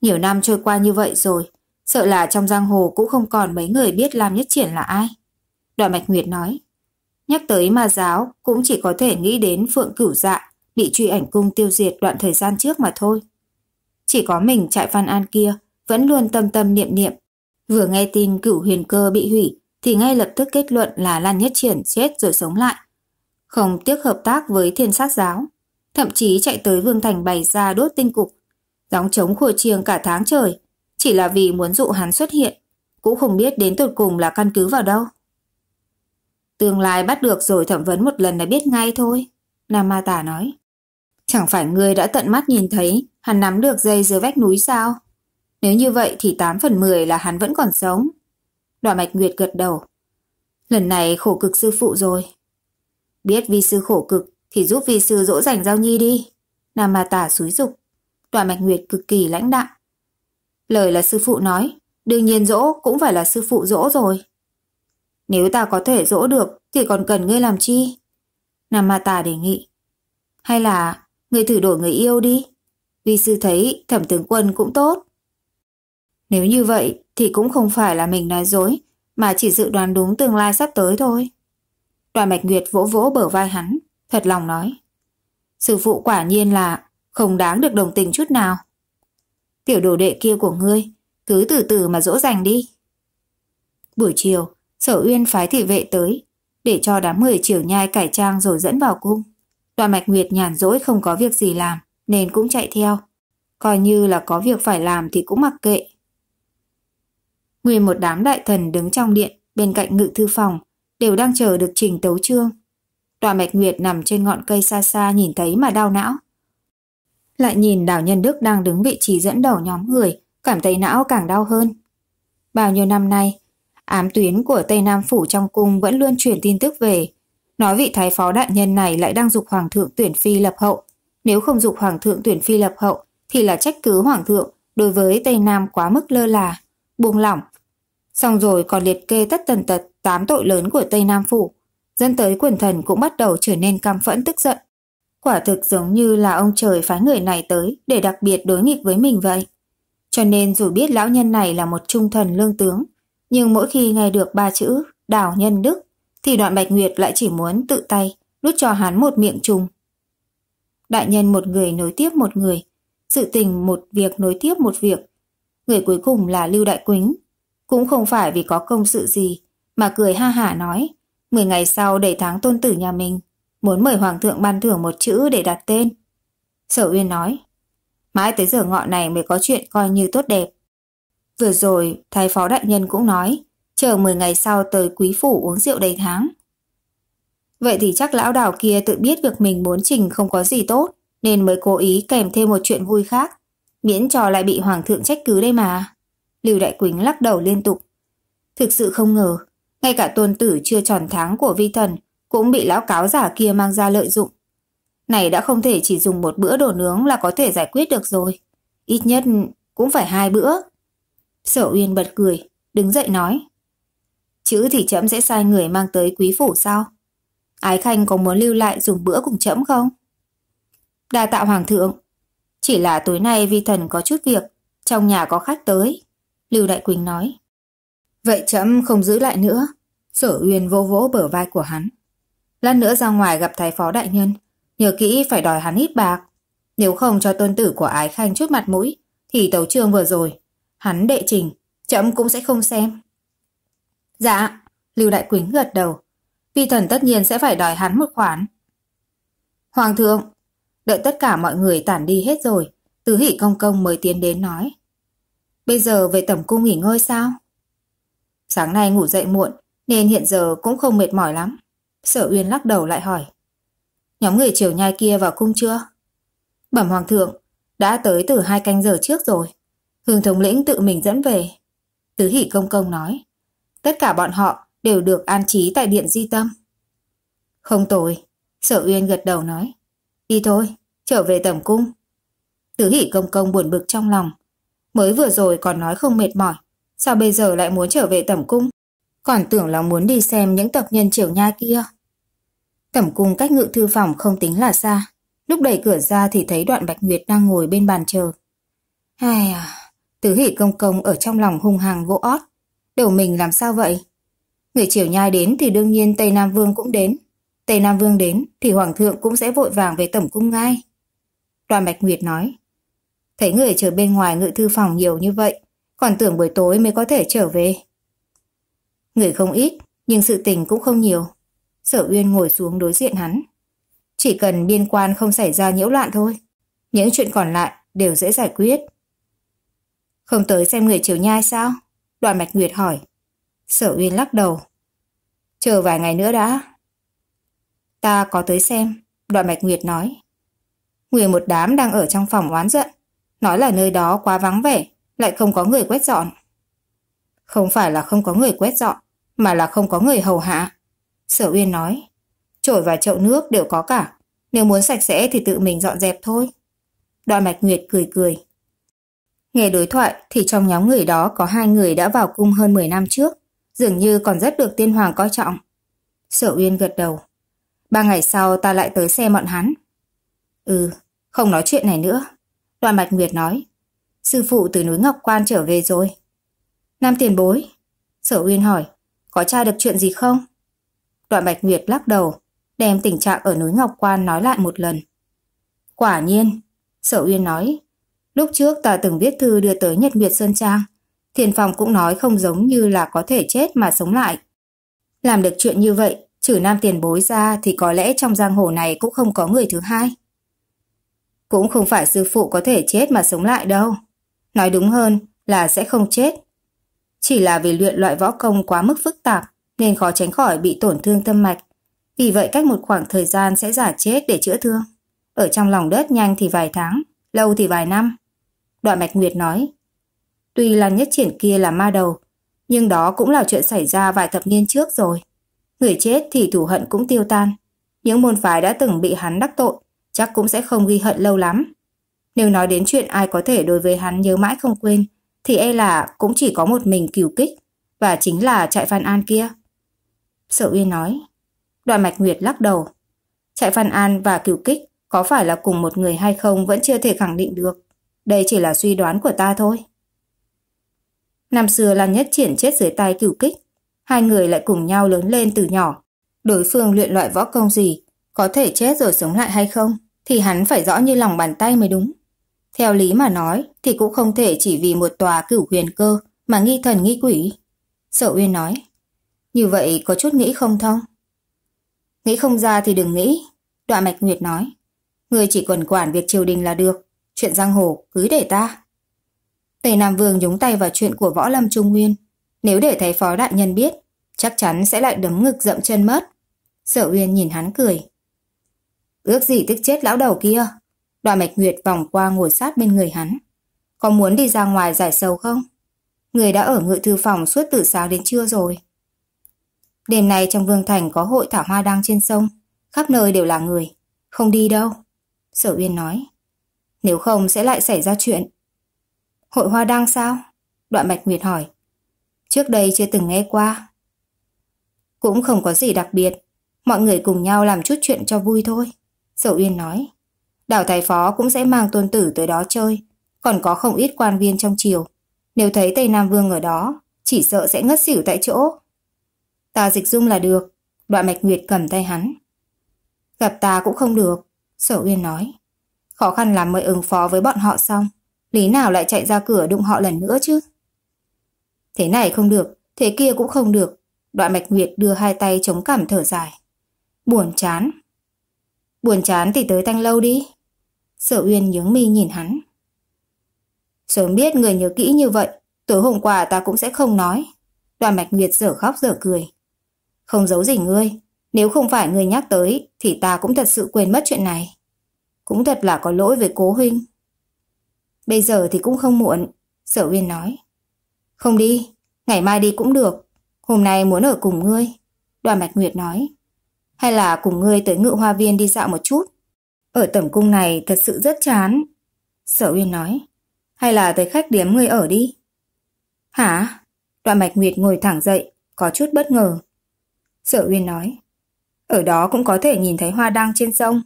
A: Nhiều năm trôi qua như vậy rồi, sợ là trong giang hồ cũng không còn mấy người biết Lam Nhất Triển là ai. Đoạn Mạch Nguyệt nói, nhắc tới ma giáo cũng chỉ có thể nghĩ đến Phượng Cửu Dạ bị truy ảnh cung tiêu diệt đoạn thời gian trước mà thôi. Chỉ có mình trại Văn An kia vẫn luôn tâm tâm niệm niệm. Vừa nghe tin cửu huyền cơ bị hủy thì ngay lập tức kết luận là Lan Nhất Triển chết rồi sống lại. Không tiếc hợp tác với thiên sát giáo, thậm chí chạy tới Vương Thành bày ra đốt tinh cục. đóng chống khua chiêng cả tháng trời, chỉ là vì muốn dụ hắn xuất hiện, cũng không biết đến tột cùng là căn cứ vào đâu. Tương lai bắt được rồi thẩm vấn một lần là biết ngay thôi, Nam Ma tà nói. Chẳng phải ngươi đã tận mắt nhìn thấy hắn nắm được dây dưới vách núi sao? Nếu như vậy thì 8 phần 10 là hắn vẫn còn sống. Đoạn mạch nguyệt gật đầu. Lần này khổ cực sư phụ rồi. Biết vi sư khổ cực thì giúp vi sư dỗ dành giao nhi đi. Nam mà tả xúi dục. Đoạn mạch nguyệt cực kỳ lãnh đạm. Lời là sư phụ nói, đương nhiên dỗ cũng phải là sư phụ dỗ rồi. Nếu ta có thể dỗ được thì còn cần ngươi làm chi? Nam ma tà đề nghị. Hay là người thử đổi người yêu đi. vì sư thấy thẩm tướng quân cũng tốt. Nếu như vậy thì cũng không phải là mình nói dối, mà chỉ dự đoán đúng tương lai sắp tới thôi. Đoàn Mạch Nguyệt vỗ vỗ bờ vai hắn, thật lòng nói. Sư phụ quả nhiên là không đáng được đồng tình chút nào. Tiểu đồ đệ kia của ngươi, cứ từ từ mà dỗ dành đi. Buổi chiều, sở uyên phái thị vệ tới, để cho đám người chiều nhai cải trang rồi dẫn vào cung. Đoạn mạch nguyệt nhàn rỗi không có việc gì làm, nên cũng chạy theo. Coi như là có việc phải làm thì cũng mặc kệ. Nguyên một đám đại thần đứng trong điện, bên cạnh ngự thư phòng, đều đang chờ được trình tấu trương. tòa mạch nguyệt nằm trên ngọn cây xa xa nhìn thấy mà đau não. Lại nhìn đào nhân đức đang đứng vị trí dẫn đầu nhóm người, cảm thấy não càng đau hơn. Bao nhiêu năm nay, ám tuyến của Tây Nam Phủ trong cung vẫn luôn truyền tin tức về Nói vị thái phó đại nhân này lại đang dục hoàng thượng tuyển phi lập hậu. Nếu không dục hoàng thượng tuyển phi lập hậu thì là trách cứ hoàng thượng đối với Tây Nam quá mức lơ là, buông lỏng. Xong rồi còn liệt kê tất tần tật 8 tội lớn của Tây Nam Phủ. Dân tới quần thần cũng bắt đầu trở nên cam phẫn tức giận. Quả thực giống như là ông trời phái người này tới để đặc biệt đối nghịch với mình vậy. Cho nên dù biết lão nhân này là một trung thần lương tướng, nhưng mỗi khi nghe được ba chữ đảo nhân đức thì đoạn Bạch Nguyệt lại chỉ muốn tự tay đút cho hắn một miệng trùng. Đại nhân một người nối tiếp một người, sự tình một việc nối tiếp một việc. Người cuối cùng là Lưu Đại Quýnh, cũng không phải vì có công sự gì, mà cười ha hả nói, mười ngày sau đầy tháng tôn tử nhà mình, muốn mời Hoàng thượng ban thưởng một chữ để đặt tên. Sở Uyên nói, mãi tới giờ ngọ này mới có chuyện coi như tốt đẹp. Vừa rồi, thái phó đại nhân cũng nói, chờ 10 ngày sau tới quý phủ uống rượu đầy tháng. Vậy thì chắc lão đảo kia tự biết việc mình muốn trình không có gì tốt, nên mới cố ý kèm thêm một chuyện vui khác, miễn trò lại bị hoàng thượng trách cứ đây mà. Lưu Đại Quỳnh lắc đầu liên tục. Thực sự không ngờ, ngay cả tôn tử chưa tròn tháng của vi thần cũng bị lão cáo giả kia mang ra lợi dụng. Này đã không thể chỉ dùng một bữa đồ nướng là có thể giải quyết được rồi. Ít nhất cũng phải hai bữa. Sở Uyên bật cười, đứng dậy nói chữ thì trẫm sẽ sai người mang tới quý phủ sao? Ái Khanh có muốn lưu lại dùng bữa cùng trẫm không? Đa tạ hoàng thượng, chỉ là tối nay vi thần có chút việc, trong nhà có khách tới, Lưu Đại Quỳnh nói. Vậy trẫm không giữ lại nữa, sở uyên vô vỗ bờ vai của hắn. Lát nữa ra ngoài gặp thái phó đại nhân, nhớ kỹ phải đòi hắn ít bạc. Nếu không cho tôn tử của Ái Khanh chút mặt mũi, thì tấu trương vừa rồi, hắn đệ trình, trẫm cũng sẽ không xem. Dạ, Lưu Đại quỳnh gật đầu. phi thần tất nhiên sẽ phải đòi hắn một khoản. Hoàng thượng, đợi tất cả mọi người tản đi hết rồi, Tứ Hỷ Công Công mới tiến đến nói. Bây giờ về tẩm cung nghỉ ngơi sao? Sáng nay ngủ dậy muộn, nên hiện giờ cũng không mệt mỏi lắm. Sở Uyên lắc đầu lại hỏi. Nhóm người chiều nhai kia vào cung chưa? Bẩm Hoàng thượng, đã tới từ hai canh giờ trước rồi. Hương thống lĩnh tự mình dẫn về. Tứ Hỷ Công Công nói tất cả bọn họ đều được an trí tại điện di tâm. Không tồi, sở uyên gật đầu nói. Đi thôi, trở về tẩm cung. Tứ hỷ công công buồn bực trong lòng. Mới vừa rồi còn nói không mệt mỏi, sao bây giờ lại muốn trở về tẩm cung? Còn tưởng là muốn đi xem những tập nhân triều nha kia. Tẩm cung cách ngự thư phòng không tính là xa. Lúc đẩy cửa ra thì thấy đoạn bạch nguyệt đang ngồi bên bàn chờ. Ai à, tứ hỷ công công ở trong lòng hung hàng vỗ ót. Đầu mình làm sao vậy? Người triều nhai đến thì đương nhiên Tây Nam Vương cũng đến. Tây Nam Vương đến thì Hoàng thượng cũng sẽ vội vàng về Tổng Cung ngay. Đoàn Bạch Nguyệt nói. Thấy người chờ bên ngoài ngự thư phòng nhiều như vậy, còn tưởng buổi tối mới có thể trở về. Người không ít, nhưng sự tình cũng không nhiều. Sở Uyên ngồi xuống đối diện hắn. Chỉ cần biên quan không xảy ra nhiễu loạn thôi. Những chuyện còn lại đều dễ giải quyết. Không tới xem người chiều nhai sao? Đoàn Mạch Nguyệt hỏi. Sở Uyên lắc đầu. Chờ vài ngày nữa đã. Ta có tới xem, Đoàn Mạch Nguyệt nói. Người một đám đang ở trong phòng oán giận. Nói là nơi đó quá vắng vẻ, lại không có người quét dọn. Không phải là không có người quét dọn, mà là không có người hầu hạ. Sở Uyên nói. Chổi và chậu nước đều có cả. Nếu muốn sạch sẽ thì tự mình dọn dẹp thôi. Đoàn Mạch Nguyệt cười cười. Nghe đối thoại thì trong nhóm người đó có hai người đã vào cung hơn 10 năm trước, dường như còn rất được tiên hoàng coi trọng. Sở Uyên gật đầu. Ba ngày sau ta lại tới xe bọn hắn. Ừ, không nói chuyện này nữa. Đoàn Bạch Nguyệt nói. Sư phụ từ núi Ngọc Quan trở về rồi. Nam tiền bối. Sở Uyên hỏi. Có tra được chuyện gì không? Đoàn Bạch Nguyệt lắc đầu, đem tình trạng ở núi Ngọc Quan nói lại một lần. Quả nhiên, Sở Uyên nói, Lúc trước ta từng viết thư đưa tới Nhật Nguyệt Sơn Trang. Thiền Phong cũng nói không giống như là có thể chết mà sống lại. Làm được chuyện như vậy, trừ nam tiền bối ra thì có lẽ trong giang hồ này cũng không có người thứ hai. Cũng không phải sư phụ có thể chết mà sống lại đâu. Nói đúng hơn là sẽ không chết. Chỉ là vì luyện loại võ công quá mức phức tạp nên khó tránh khỏi bị tổn thương tâm mạch. Vì vậy cách một khoảng thời gian sẽ giả chết để chữa thương. Ở trong lòng đất nhanh thì vài tháng, lâu thì vài năm. Đoạn mạch Nguyệt nói. Tuy là nhất triển kia là ma đầu, nhưng đó cũng là chuyện xảy ra vài thập niên trước rồi. Người chết thì thủ hận cũng tiêu tan. Những môn phái đã từng bị hắn đắc tội chắc cũng sẽ không ghi hận lâu lắm. Nếu nói đến chuyện ai có thể đối với hắn nhớ mãi không quên, thì e là cũng chỉ có một mình cửu kích, và chính là trại Phan An kia. Sở Uyên nói. Đoạn Mạch Nguyệt lắc đầu. Trại Phan An và cửu kích có phải là cùng một người hay không vẫn chưa thể khẳng định được. Đây chỉ là suy đoán của ta thôi. Năm xưa là Nhất Triển chết dưới tay cửu kích. Hai người lại cùng nhau lớn lên từ nhỏ. Đối phương luyện loại võ công gì, có thể chết rồi sống lại hay không, thì hắn phải rõ như lòng bàn tay mới đúng. Theo lý mà nói, thì cũng không thể chỉ vì một tòa cửu huyền cơ mà nghi thần nghi quỷ. Sở Uyên nói, như vậy có chút nghĩ không thông? Nghĩ không ra thì đừng nghĩ, Đoạn Mạch Nguyệt nói, người chỉ cần quản việc triều đình là được, Chuyện giang hồ cứ để ta. Tây Nam Vương nhúng tay vào chuyện của Võ Lâm Trung Nguyên. Nếu để thấy phó đại nhân biết, chắc chắn sẽ lại đấm ngực dậm chân mất. Sở Uyên nhìn hắn cười. Ước gì tức chết lão đầu kia. Đoàn Mạch Nguyệt vòng qua ngồi sát bên người hắn. Có muốn đi ra ngoài giải sầu không? Người đã ở ngự thư phòng suốt từ sáng đến trưa rồi. Đêm nay trong Vương Thành có hội thả hoa đang trên sông. Khắp nơi đều là người. Không đi đâu. Sở Uyên nói. Nếu không sẽ lại xảy ra chuyện. Hội hoa đăng sao? Đoạn Bạch Nguyệt hỏi. Trước đây chưa từng nghe qua. Cũng không có gì đặc biệt. Mọi người cùng nhau làm chút chuyện cho vui thôi. Sở Uyên nói. Đảo Tài Phó cũng sẽ mang tôn tử tới đó chơi. Còn có không ít quan viên trong triều. Nếu thấy Tây Nam Vương ở đó, chỉ sợ sẽ ngất xỉu tại chỗ. Ta dịch dung là được. Đoạn Bạch Nguyệt cầm tay hắn. Gặp ta cũng không được, Sở Uyên nói. Khó khăn lắm mới ứng phó với bọn họ xong. Lý nào lại chạy ra cửa đụng họ lần nữa chứ? Thế này không được, thế kia cũng không được. Đoạn mạch nguyệt đưa hai tay chống cảm thở dài. Buồn chán. Buồn chán thì tới thanh lâu đi. Sở Uyên nhướng mi nhìn hắn. Sớm biết người nhớ kỹ như vậy, tối hôm qua ta cũng sẽ không nói. Đoàn mạch nguyệt dở khóc dở cười. Không giấu gì ngươi, nếu không phải ngươi nhắc tới thì ta cũng thật sự quên mất chuyện này. Cũng thật là có lỗi với cố huynh. Bây giờ thì cũng không muộn, sở uyên nói. Không đi, ngày mai đi cũng được. Hôm nay muốn ở cùng ngươi. Đoàn mạch Nguyệt nói. Hay là cùng ngươi tới ngự hoa viên đi dạo một chút. Ở tẩm cung này thật sự rất chán. Sở uyên nói. Hay là tới khách điếm ngươi ở đi. Hả? Đoàn mạch Nguyệt ngồi thẳng dậy, có chút bất ngờ. Sở uyên nói. Ở đó cũng có thể nhìn thấy hoa đăng trên sông.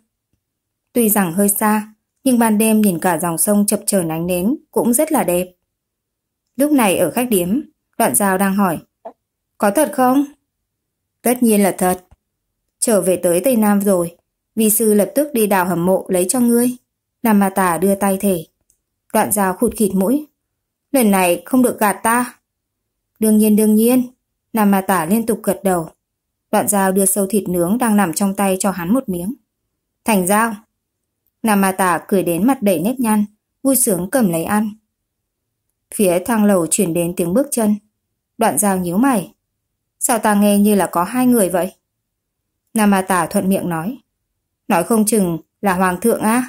A: Tuy rằng hơi xa, nhưng ban đêm nhìn cả dòng sông chập chờn ánh nến cũng rất là đẹp. Lúc này ở khách điếm, đoạn giao đang hỏi. Có thật không? Tất nhiên là thật. Trở về tới Tây Nam rồi, vi sư lập tức đi đào hầm mộ lấy cho ngươi. Nam Ma Tả đưa tay thể. Đoạn giao khụt khịt mũi. Lần này không được gạt ta. Đương nhiên đương nhiên, Nam Ma Tả liên tục gật đầu. Đoạn giao đưa sâu thịt nướng đang nằm trong tay cho hắn một miếng. Thành giao Namata cười đến mặt đầy nếp nhăn, vui sướng cầm lấy ăn. Phía thang lầu chuyển đến tiếng bước chân. Đoạn giao nhíu mày. Sao ta nghe như là có hai người vậy? Namata thuận miệng nói. Nói không chừng là hoàng thượng á.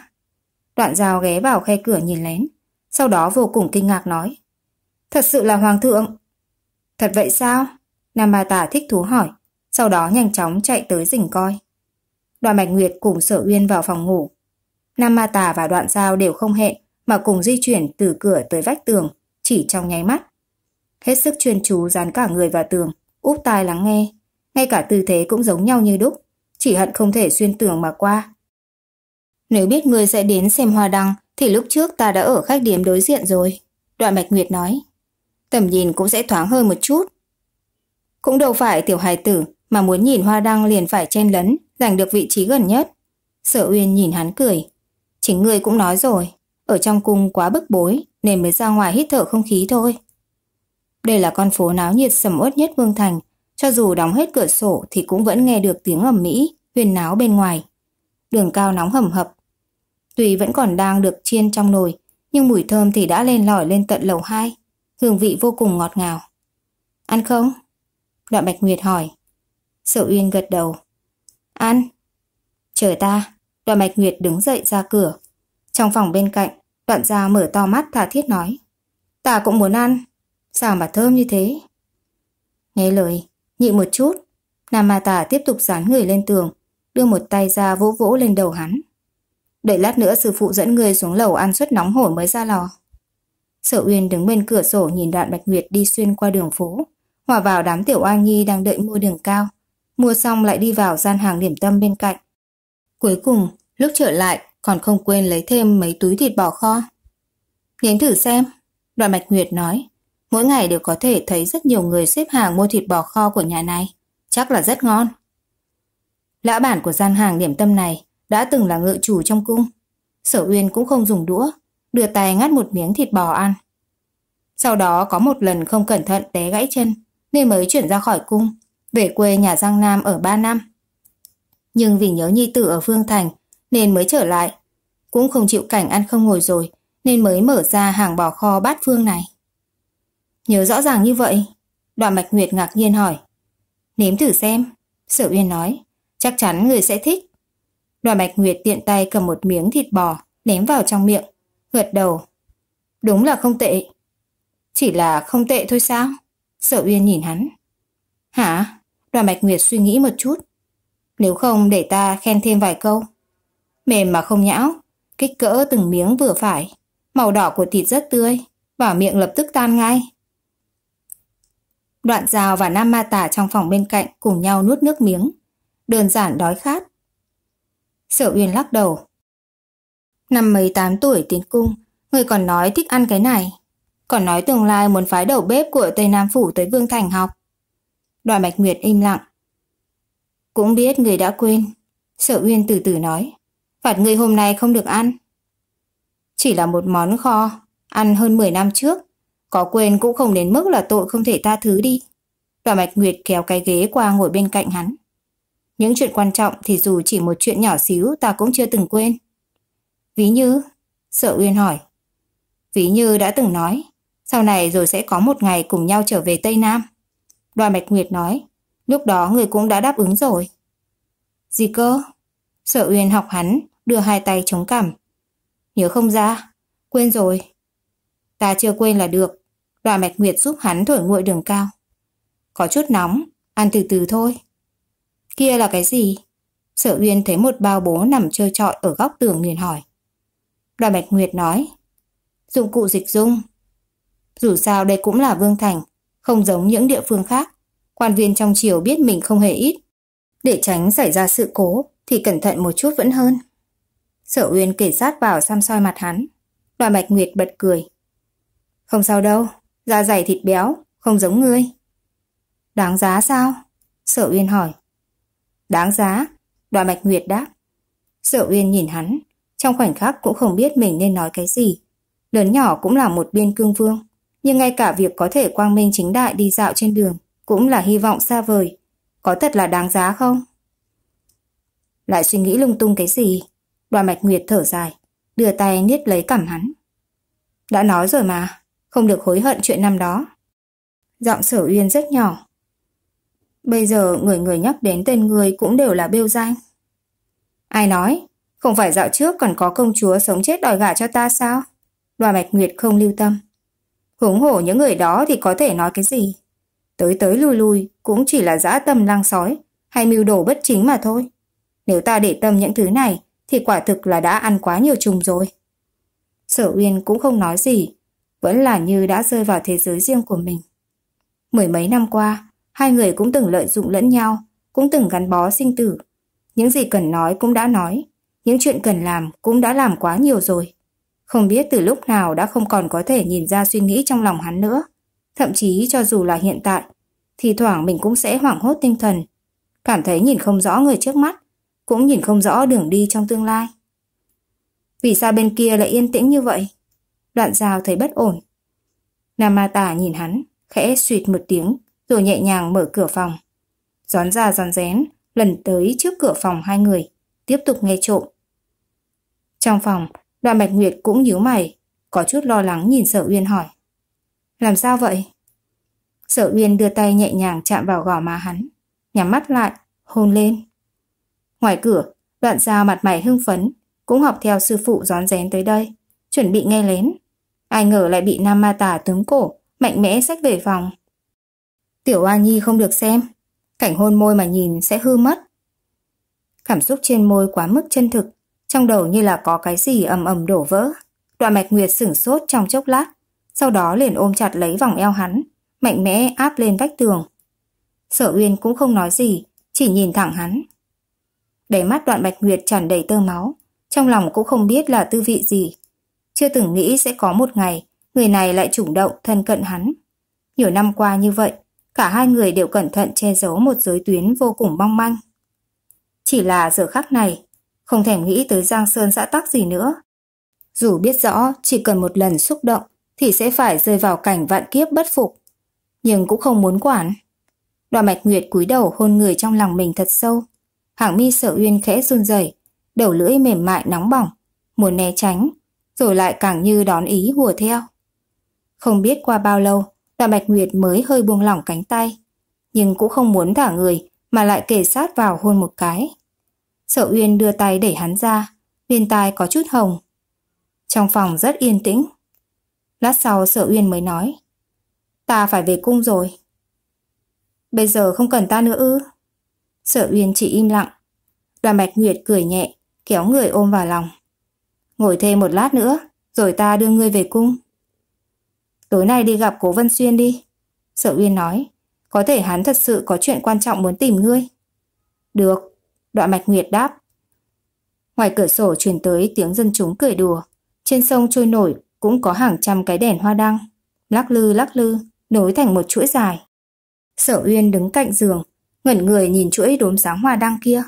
A: Đoạn giao ghé vào khe cửa nhìn lén. Sau đó vô cùng kinh ngạc nói. Thật sự là hoàng thượng. Thật vậy sao? Namata thích thú hỏi. Sau đó nhanh chóng chạy tới rình coi. Đoàn Bạch Nguyệt cùng sở uyên vào phòng ngủ Nam Ma Tà và Đoạn Giao đều không hẹn mà cùng di chuyển từ cửa tới vách tường, chỉ trong nháy mắt. Hết sức chuyên chú dán cả người vào tường, úp tai lắng nghe. Ngay cả tư thế cũng giống nhau như đúc, chỉ hận không thể xuyên tường mà qua. Nếu biết ngươi sẽ đến xem hoa đăng thì lúc trước ta đã ở khách điếm đối diện rồi. Đoạn Bạch Nguyệt nói. Tầm nhìn cũng sẽ thoáng hơn một chút. Cũng đâu phải tiểu hài tử mà muốn nhìn hoa đăng liền phải chen lấn, giành được vị trí gần nhất. Sở Uyên nhìn hắn cười, Chính ngươi cũng nói rồi, ở trong cung quá bức bối nên mới ra ngoài hít thở không khí thôi. Đây là con phố náo nhiệt sầm uất nhất Vương Thành, cho dù đóng hết cửa sổ thì cũng vẫn nghe được tiếng ầm mỹ, huyền náo bên ngoài. Đường cao nóng hầm hập. Tuy vẫn còn đang được chiên trong nồi, nhưng mùi thơm thì đã lên lỏi lên tận lầu 2, hương vị vô cùng ngọt ngào. Ăn không? Đoạn Bạch Nguyệt hỏi. Sở Uyên gật đầu. Ăn. Chờ ta đoàn bạch Nguyệt đứng dậy ra cửa. Trong phòng bên cạnh, đoạn gia mở to mắt thả thiết nói. Ta cũng muốn ăn. Sao mà thơm như thế? Nghe lời, nhị một chút. Nam Ma Tà tiếp tục dán người lên tường, đưa một tay ra vỗ vỗ lên đầu hắn. Đợi lát nữa sư phụ dẫn người xuống lầu ăn suất nóng hổi mới ra lò. Sở Uyên đứng bên cửa sổ nhìn đoạn Bạch Nguyệt đi xuyên qua đường phố, hòa vào đám tiểu oa nhi đang đợi mua đường cao. Mua xong lại đi vào gian hàng điểm tâm bên cạnh, Cuối cùng, lúc trở lại còn không quên lấy thêm mấy túi thịt bò kho. Nếm thử xem, đoàn Bạch Nguyệt nói. Mỗi ngày đều có thể thấy rất nhiều người xếp hàng mua thịt bò kho của nhà này. Chắc là rất ngon. Lão bản của gian hàng điểm tâm này đã từng là ngự chủ trong cung. Sở Uyên cũng không dùng đũa, đưa tay ngắt một miếng thịt bò ăn. Sau đó có một lần không cẩn thận té gãy chân nên mới chuyển ra khỏi cung, về quê nhà Giang Nam ở 3 năm nhưng vì nhớ nhi tử ở Phương Thành nên mới trở lại. Cũng không chịu cảnh ăn không ngồi rồi nên mới mở ra hàng bò kho bát phương này. Nhớ rõ ràng như vậy, Đoạn Mạch Nguyệt ngạc nhiên hỏi. Nếm thử xem, Sở Uyên nói, chắc chắn người sẽ thích. Đoạn Mạch Nguyệt tiện tay cầm một miếng thịt bò ném vào trong miệng, gật đầu. Đúng là không tệ. Chỉ là không tệ thôi sao? Sở Uyên nhìn hắn. Hả? Đoạn Bạch Nguyệt suy nghĩ một chút, nếu không để ta khen thêm vài câu. Mềm mà không nhão, kích cỡ từng miếng vừa phải. Màu đỏ của thịt rất tươi, vào miệng lập tức tan ngay. Đoạn rào và Nam Ma Tả trong phòng bên cạnh cùng nhau nuốt nước miếng. Đơn giản đói khát. Sở Uyên lắc đầu. Năm mấy tám tuổi tiến cung, người còn nói thích ăn cái này. Còn nói tương lai muốn phái đầu bếp của Tây Nam Phủ tới Vương Thành học. Đoàn Bạch Nguyệt im lặng, cũng biết người đã quên. Sở Uyên từ từ nói. Phạt người hôm nay không được ăn. Chỉ là một món kho, ăn hơn 10 năm trước. Có quên cũng không đến mức là tội không thể tha thứ đi. Đoàn Mạch Nguyệt kéo cái ghế qua ngồi bên cạnh hắn. Những chuyện quan trọng thì dù chỉ một chuyện nhỏ xíu ta cũng chưa từng quên. Ví như, sợ Uyên hỏi. Ví như đã từng nói, sau này rồi sẽ có một ngày cùng nhau trở về Tây Nam. Đoàn Bạch Nguyệt nói, Lúc đó người cũng đã đáp ứng rồi. Gì cơ? Sở Uyên học hắn, đưa hai tay chống cằm. Nhớ không ra, quên rồi. Ta chưa quên là được. Đoàn mạch Nguyệt giúp hắn thổi nguội đường cao. Có chút nóng, ăn từ từ thôi. Kia là cái gì? Sở Uyên thấy một bao bố nằm trơ trọi ở góc tường liền hỏi. Đoàn mạch Nguyệt nói. Dụng cụ dịch dung. Dù sao đây cũng là Vương Thành, không giống những địa phương khác quan viên trong triều biết mình không hề ít. Để tránh xảy ra sự cố thì cẩn thận một chút vẫn hơn. Sở Uyên kể sát vào xăm soi mặt hắn. Đoàn Bạch Nguyệt bật cười. Không sao đâu, da dày thịt béo, không giống ngươi. Đáng giá sao? Sở Uyên hỏi. Đáng giá, đoàn Bạch Nguyệt đáp. Sở Uyên nhìn hắn, trong khoảnh khắc cũng không biết mình nên nói cái gì. Lớn nhỏ cũng là một biên cương vương, nhưng ngay cả việc có thể quang minh chính đại đi dạo trên đường cũng là hy vọng xa vời. Có thật là đáng giá không? Lại suy nghĩ lung tung cái gì? Đoàn Mạch Nguyệt thở dài, đưa tay niết lấy cảm hắn. Đã nói rồi mà, không được hối hận chuyện năm đó. Giọng sở uyên rất nhỏ. Bây giờ người người nhắc đến tên người cũng đều là bêu danh. Ai nói, không phải dạo trước còn có công chúa sống chết đòi gả cho ta sao? Đoàn Mạch Nguyệt không lưu tâm. Húng hổ những người đó thì có thể nói cái gì? Tới tới lui lui cũng chỉ là dã tâm lang sói hay mưu đồ bất chính mà thôi. Nếu ta để tâm những thứ này thì quả thực là đã ăn quá nhiều trùng rồi. Sở Uyên cũng không nói gì, vẫn là như đã rơi vào thế giới riêng của mình. Mười mấy năm qua, hai người cũng từng lợi dụng lẫn nhau, cũng từng gắn bó sinh tử. Những gì cần nói cũng đã nói, những chuyện cần làm cũng đã làm quá nhiều rồi. Không biết từ lúc nào đã không còn có thể nhìn ra suy nghĩ trong lòng hắn nữa. Thậm chí cho dù là hiện tại, thì thoảng mình cũng sẽ hoảng hốt tinh thần, cảm thấy nhìn không rõ người trước mắt, cũng nhìn không rõ đường đi trong tương lai. Vì sao bên kia lại yên tĩnh như vậy? Đoạn giao thấy bất ổn. Nam Ma Tả nhìn hắn, khẽ suyệt một tiếng, rồi nhẹ nhàng mở cửa phòng. Gión ra gión rén, lần tới trước cửa phòng hai người, tiếp tục nghe trộm. Trong phòng, đoàn Bạch Nguyệt cũng nhíu mày, có chút lo lắng nhìn sợ uyên hỏi. Làm sao vậy? Sở Uyên đưa tay nhẹ nhàng chạm vào gò má hắn, nhắm mắt lại, hôn lên. Ngoài cửa, đoạn giao mặt mày hưng phấn, cũng học theo sư phụ gión rén tới đây, chuẩn bị nghe lén. Ai ngờ lại bị nam ma tà tướng cổ, mạnh mẽ xách về phòng. Tiểu A Nhi không được xem, cảnh hôn môi mà nhìn sẽ hư mất. Cảm xúc trên môi quá mức chân thực, trong đầu như là có cái gì ầm ầm đổ vỡ. Đoạn mạch nguyệt sửng sốt trong chốc lát, sau đó liền ôm chặt lấy vòng eo hắn, mạnh mẽ áp lên vách tường. Sở Uyên cũng không nói gì, chỉ nhìn thẳng hắn. Đáy mắt đoạn bạch nguyệt tràn đầy tơ máu, trong lòng cũng không biết là tư vị gì. Chưa từng nghĩ sẽ có một ngày, người này lại chủ động thân cận hắn. Nhiều năm qua như vậy, cả hai người đều cẩn thận che giấu một giới tuyến vô cùng mong manh. Chỉ là giờ khắc này, không thèm nghĩ tới Giang Sơn xã tắc gì nữa. Dù biết rõ chỉ cần một lần xúc động thì sẽ phải rơi vào cảnh vạn kiếp bất phục, nhưng cũng không muốn quản. Đoàn Mạch Nguyệt cúi đầu hôn người trong lòng mình thật sâu, hàng mi Sở Uyên khẽ run rẩy, đầu lưỡi mềm mại nóng bỏng, muốn né tránh, rồi lại càng như đón ý hùa theo. Không biết qua bao lâu, Đoàn Bạch Nguyệt mới hơi buông lỏng cánh tay, nhưng cũng không muốn thả người mà lại kề sát vào hôn một cái. Sở Uyên đưa tay đẩy hắn ra, bên tai có chút hồng. Trong phòng rất yên tĩnh, Lát sau sợ Uyên mới nói Ta phải về cung rồi Bây giờ không cần ta nữa ư sợ Uyên chỉ im lặng Đoàn Bạch Nguyệt cười nhẹ Kéo người ôm vào lòng Ngồi thêm một lát nữa Rồi ta đưa ngươi về cung Tối nay đi gặp cố Vân Xuyên đi sợ Uyên nói Có thể hắn thật sự có chuyện quan trọng muốn tìm ngươi Được Đoạn mạch Nguyệt đáp Ngoài cửa sổ truyền tới tiếng dân chúng cười đùa, trên sông trôi nổi cũng có hàng trăm cái đèn hoa đăng, lắc lư lắc lư, nối thành một chuỗi dài. Sở Uyên đứng cạnh giường, ngẩn người nhìn chuỗi đốm sáng hoa đăng kia.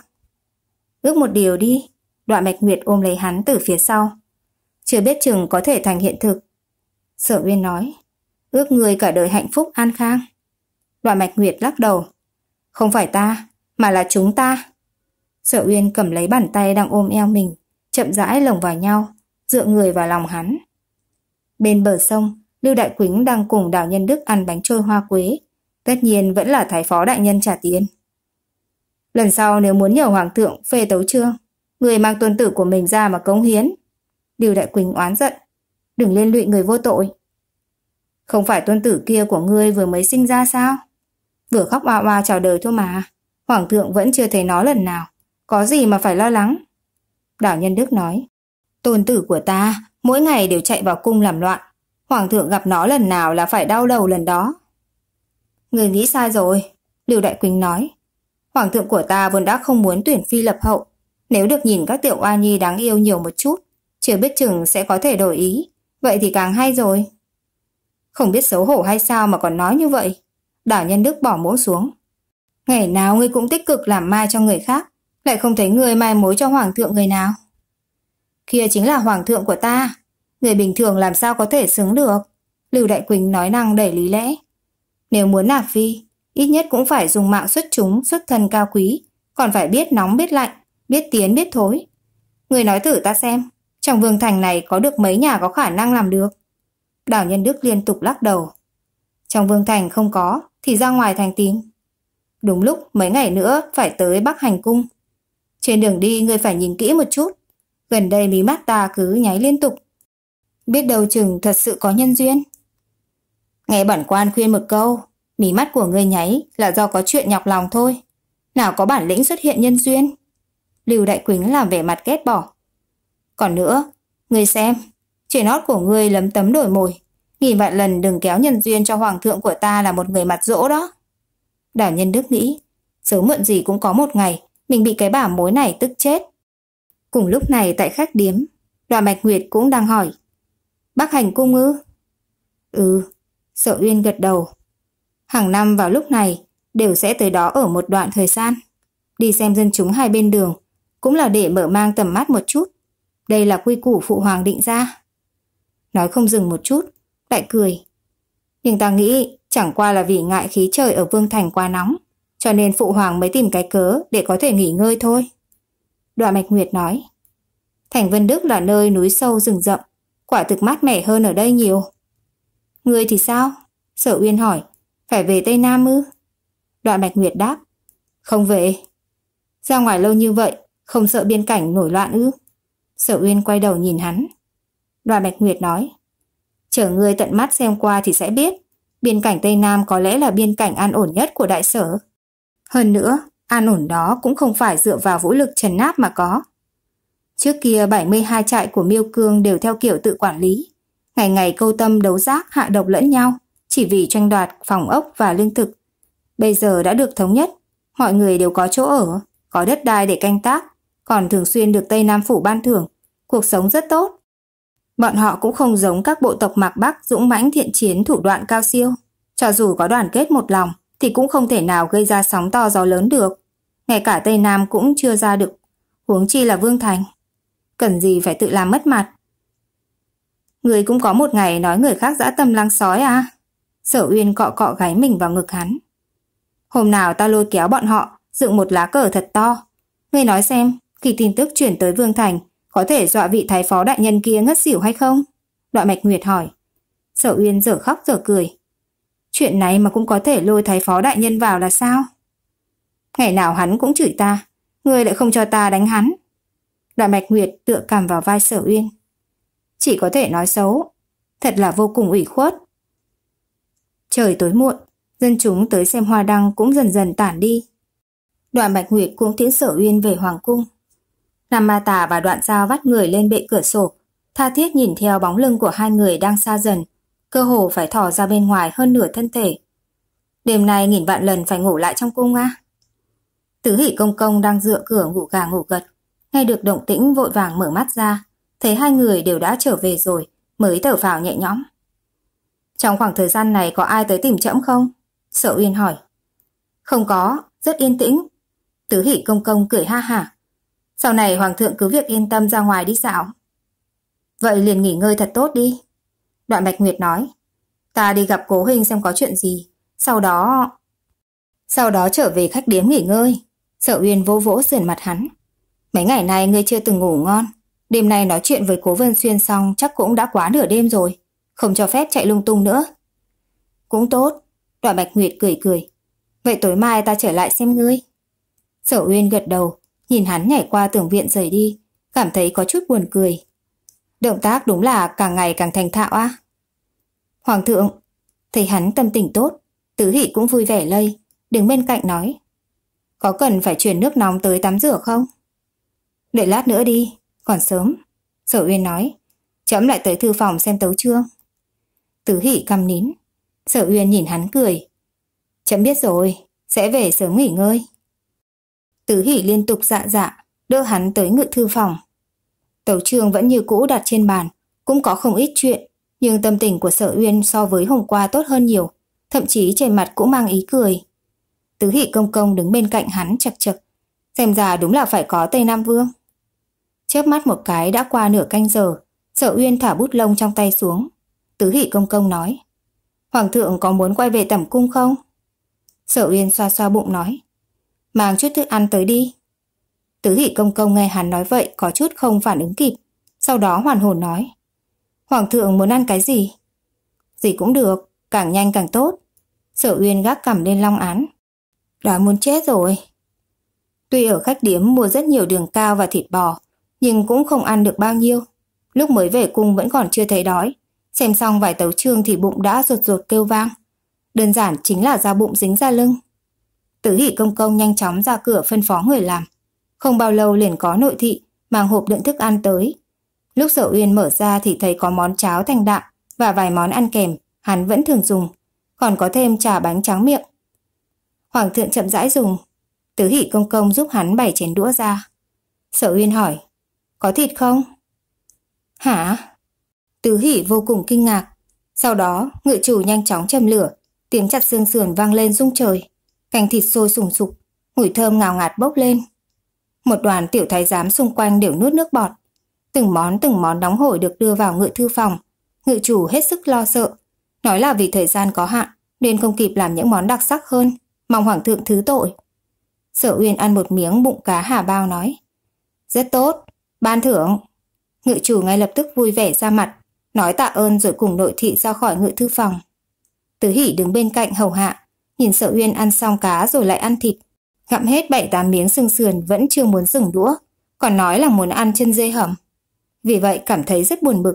A: Ước một điều đi, đoạn Bạch Nguyệt ôm lấy hắn từ phía sau. Chưa biết chừng có thể thành hiện thực. Sở Uyên nói, ước người cả đời hạnh phúc an khang. Đoạn Bạch Nguyệt lắc đầu, không phải ta, mà là chúng ta. Sở Uyên cầm lấy bàn tay đang ôm eo mình, chậm rãi lồng vào nhau, dựa người vào lòng hắn. Bên bờ sông, Lưu Đại Quýnh đang cùng đạo nhân Đức ăn bánh trôi hoa quế. Tất nhiên vẫn là thái phó đại nhân trả tiền. Lần sau nếu muốn nhờ hoàng thượng phê tấu trương, người mang tuân tử của mình ra mà cống hiến. Lưu Đại Quỳnh oán giận, đừng liên lụy người vô tội. Không phải tuân tử kia của ngươi vừa mới sinh ra sao? Vừa khóc oa oa chào đời thôi mà, hoàng thượng vẫn chưa thấy nó lần nào, có gì mà phải lo lắng. Đảo Nhân Đức nói, tôn tử của ta mỗi ngày đều chạy vào cung làm loạn. Hoàng thượng gặp nó lần nào là phải đau đầu lần đó. Người nghĩ sai rồi, Lưu Đại Quỳnh nói. Hoàng thượng của ta vốn đã không muốn tuyển phi lập hậu. Nếu được nhìn các tiểu oa nhi đáng yêu nhiều một chút, chưa biết chừng sẽ có thể đổi ý. Vậy thì càng hay rồi. Không biết xấu hổ hay sao mà còn nói như vậy. Đảo nhân đức bỏ mũ xuống. Ngày nào ngươi cũng tích cực làm mai cho người khác, lại không thấy người mai mối cho hoàng thượng người nào kia chính là hoàng thượng của ta. Người bình thường làm sao có thể xứng được? Lưu Đại Quỳnh nói năng đầy lý lẽ. Nếu muốn nạp phi, ít nhất cũng phải dùng mạng xuất chúng, xuất thân cao quý, còn phải biết nóng biết lạnh, biết tiến biết thối. Người nói thử ta xem, trong vương thành này có được mấy nhà có khả năng làm được? Đảo Nhân Đức liên tục lắc đầu. Trong vương thành không có, thì ra ngoài thành tìm. Đúng lúc mấy ngày nữa phải tới Bắc Hành Cung. Trên đường đi người phải nhìn kỹ một chút, gần đây mí mắt ta cứ nháy liên tục. Biết đâu chừng thật sự có nhân duyên. Nghe bản quan khuyên một câu, mí mắt của ngươi nháy là do có chuyện nhọc lòng thôi. Nào có bản lĩnh xuất hiện nhân duyên. Lưu Đại Quỳnh làm vẻ mặt ghét bỏ. Còn nữa, ngươi xem, chuyện nót của ngươi lấm tấm đổi mồi. Nghìn vạn lần đừng kéo nhân duyên cho hoàng thượng của ta là một người mặt dỗ đó. Đảo nhân đức nghĩ, sớm mượn gì cũng có một ngày, mình bị cái bà mối này tức chết. Cùng lúc này tại khách điếm, đoàn Bạch Nguyệt cũng đang hỏi. Bác hành cung ư? Ừ, sợ uyên gật đầu. Hàng năm vào lúc này, đều sẽ tới đó ở một đoạn thời gian. Đi xem dân chúng hai bên đường, cũng là để mở mang tầm mắt một chút. Đây là quy củ phụ hoàng định ra. Nói không dừng một chút, lại cười. Nhưng ta nghĩ chẳng qua là vì ngại khí trời ở Vương Thành quá nóng, cho nên phụ hoàng mới tìm cái cớ để có thể nghỉ ngơi thôi. Đoạn Mạch Nguyệt nói. Thành Vân Đức là nơi núi sâu rừng rậm, quả thực mát mẻ hơn ở đây nhiều. người thì sao? Sở Uyên hỏi, phải về Tây Nam ư? Đoạn mạch Nguyệt đáp, không về. Ra ngoài lâu như vậy, không sợ biên cảnh nổi loạn ư? Sở Uyên quay đầu nhìn hắn. Đoạn mạch Nguyệt nói, chở người tận mắt xem qua thì sẽ biết, biên cảnh Tây Nam có lẽ là biên cảnh an ổn nhất của đại sở. Hơn nữa, An ổn đó cũng không phải dựa vào vũ lực trần áp mà có. Trước kia 72 trại của Miêu Cương đều theo kiểu tự quản lý. Ngày ngày câu tâm đấu giác hạ độc lẫn nhau, chỉ vì tranh đoạt phòng ốc và lương thực. Bây giờ đã được thống nhất, mọi người đều có chỗ ở, có đất đai để canh tác, còn thường xuyên được Tây Nam Phủ ban thưởng. Cuộc sống rất tốt. Bọn họ cũng không giống các bộ tộc mạc Bắc dũng mãnh thiện chiến thủ đoạn cao siêu. Cho dù có đoàn kết một lòng, thì cũng không thể nào gây ra sóng to gió lớn được. Ngay cả Tây Nam cũng chưa ra được, huống chi là Vương Thành. Cần gì phải tự làm mất mặt. Người cũng có một ngày nói người khác dã tâm lang sói à? Sở Uyên cọ cọ gáy mình vào ngực hắn. Hôm nào ta lôi kéo bọn họ, dựng một lá cờ thật to. Ngươi nói xem, khi tin tức chuyển tới Vương Thành, có thể dọa vị thái phó đại nhân kia ngất xỉu hay không? Đoạn Mạch Nguyệt hỏi. Sở Uyên dở khóc dở cười. Chuyện này mà cũng có thể lôi thái phó đại nhân vào là sao? Ngày nào hắn cũng chửi ta, ngươi lại không cho ta đánh hắn. Đoạn Bạch Nguyệt tựa cằm vào vai Sở Uyên. Chỉ có thể nói xấu, thật là vô cùng ủy khuất. Trời tối muộn, dân chúng tới xem hoa đăng cũng dần dần tản đi. Đoạn Bạch Nguyệt cũng tiễn Sở Uyên về Hoàng Cung. Nam Ma Tà và Đoạn Giao vắt người lên bệ cửa sổ, tha thiết nhìn theo bóng lưng của hai người đang xa dần, cơ hồ phải thò ra bên ngoài hơn nửa thân thể. Đêm nay nghìn vạn lần phải ngủ lại trong cung a. Tứ hỷ công công đang dựa cửa ngủ gà ngủ gật, nghe được động tĩnh vội vàng mở mắt ra, thấy hai người đều đã trở về rồi, mới thở phào nhẹ nhõm. Trong khoảng thời gian này có ai tới tìm chậm không? Sở Uyên hỏi. Không có, rất yên tĩnh. Tứ hỷ công công cười ha hả. Sau này hoàng thượng cứ việc yên tâm ra ngoài đi dạo. Vậy liền nghỉ ngơi thật tốt đi, Đoạn Bạch Nguyệt nói, ta đi gặp cố hình xem có chuyện gì, sau đó... Sau đó trở về khách điếm nghỉ ngơi, Sở Uyên vô vỗ sườn mặt hắn. Mấy ngày nay ngươi chưa từng ngủ ngon, đêm nay nói chuyện với cố Vân Xuyên xong chắc cũng đã quá nửa đêm rồi, không cho phép chạy lung tung nữa. Cũng tốt, Đoạn Bạch Nguyệt cười cười. Vậy tối mai ta trở lại xem ngươi. Sở Uyên gật đầu, nhìn hắn nhảy qua tường viện rời đi, cảm thấy có chút buồn cười. Động tác đúng là càng ngày càng thành thạo á À? Hoàng thượng, thấy hắn tâm tình tốt, tứ hỷ cũng vui vẻ lây, đứng bên cạnh nói. Có cần phải chuyển nước nóng tới tắm rửa không? Đợi lát nữa đi, còn sớm. Sở Uyên nói, chấm lại tới thư phòng xem tấu chương. Tứ hỷ cầm nín, Sở Uyên nhìn hắn cười. Chấm biết rồi, sẽ về sớm nghỉ ngơi. Tứ hỷ liên tục dạ dạ, đưa hắn tới ngự thư phòng. Tấu chương vẫn như cũ đặt trên bàn, cũng có không ít chuyện nhưng tâm tình của sở uyên so với hôm qua tốt hơn nhiều, thậm chí trên mặt cũng mang ý cười. Tứ hỷ công công đứng bên cạnh hắn chật chật, xem ra đúng là phải có Tây Nam Vương. Chớp mắt một cái đã qua nửa canh giờ, sở uyên thả bút lông trong tay xuống. Tứ hỷ công công nói, Hoàng thượng có muốn quay về tẩm cung không? Sở uyên xoa xoa bụng nói, mang chút thức ăn tới đi. Tứ hỷ công công nghe hắn nói vậy có chút không phản ứng kịp, sau đó hoàn hồn nói. Hoàng thượng muốn ăn cái gì? Gì cũng được, càng nhanh càng tốt. Sở Uyên gác cằm lên long án. Đói muốn chết rồi. Tuy ở khách điếm mua rất nhiều đường cao và thịt bò, nhưng cũng không ăn được bao nhiêu. Lúc mới về cung vẫn còn chưa thấy đói. Xem xong vài tấu chương thì bụng đã ruột ruột kêu vang. Đơn giản chính là da bụng dính ra lưng. Tử hỷ công công nhanh chóng ra cửa phân phó người làm. Không bao lâu liền có nội thị, mang hộp đựng thức ăn tới, Lúc sở uyên mở ra thì thấy có món cháo thanh đạm và vài món ăn kèm, hắn vẫn thường dùng. Còn có thêm trà bánh tráng miệng. Hoàng thượng chậm rãi dùng. Tứ hỷ công công giúp hắn bày chén đũa ra. Sở uyên hỏi, có thịt không? Hả? Tứ hỷ vô cùng kinh ngạc. Sau đó, ngự chủ nhanh chóng châm lửa, tiếng chặt xương sườn vang lên rung trời. Cành thịt sôi sùng sục, mùi thơm ngào ngạt bốc lên. Một đoàn tiểu thái giám xung quanh đều nuốt nước bọt. Từng món từng món đóng hổi được đưa vào ngự thư phòng. Ngự chủ hết sức lo sợ. Nói là vì thời gian có hạn nên không kịp làm những món đặc sắc hơn. Mong hoàng thượng thứ tội. Sở Uyên ăn một miếng bụng cá hà bao nói. Rất tốt, ban thưởng. Ngự chủ ngay lập tức vui vẻ ra mặt, nói tạ ơn rồi cùng nội thị ra khỏi ngự thư phòng. Tứ Hỷ đứng bên cạnh hầu hạ, nhìn sợ Uyên ăn xong cá rồi lại ăn thịt, gặm hết bảy tám miếng xương sườn vẫn chưa muốn dừng đũa, còn nói là muốn ăn chân dê hầm vì vậy cảm thấy rất buồn bực.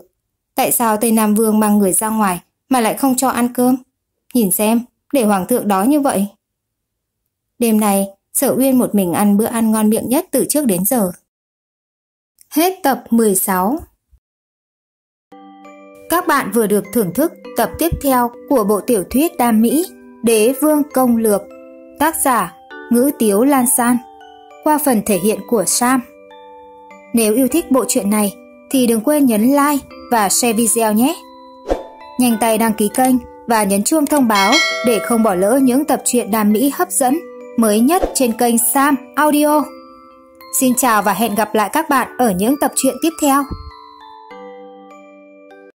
A: Tại sao Tây Nam Vương mang người ra ngoài mà lại không cho ăn cơm? Nhìn xem, để hoàng thượng đó như vậy. Đêm nay, Sở Uyên một mình ăn bữa ăn ngon miệng nhất từ trước đến giờ. Hết tập 16 Các bạn vừa được thưởng thức tập tiếp theo của bộ tiểu thuyết Đam Mỹ Đế Vương Công Lược Tác giả Ngữ Tiếu Lan San Qua phần thể hiện của Sam Nếu yêu thích bộ truyện này thì đừng quên nhấn like và share video nhé. Nhanh tay đăng ký kênh và nhấn chuông thông báo để không bỏ lỡ những tập truyện đam mỹ hấp dẫn mới nhất trên kênh Sam Audio. Xin chào và hẹn gặp lại các bạn ở những tập truyện tiếp theo.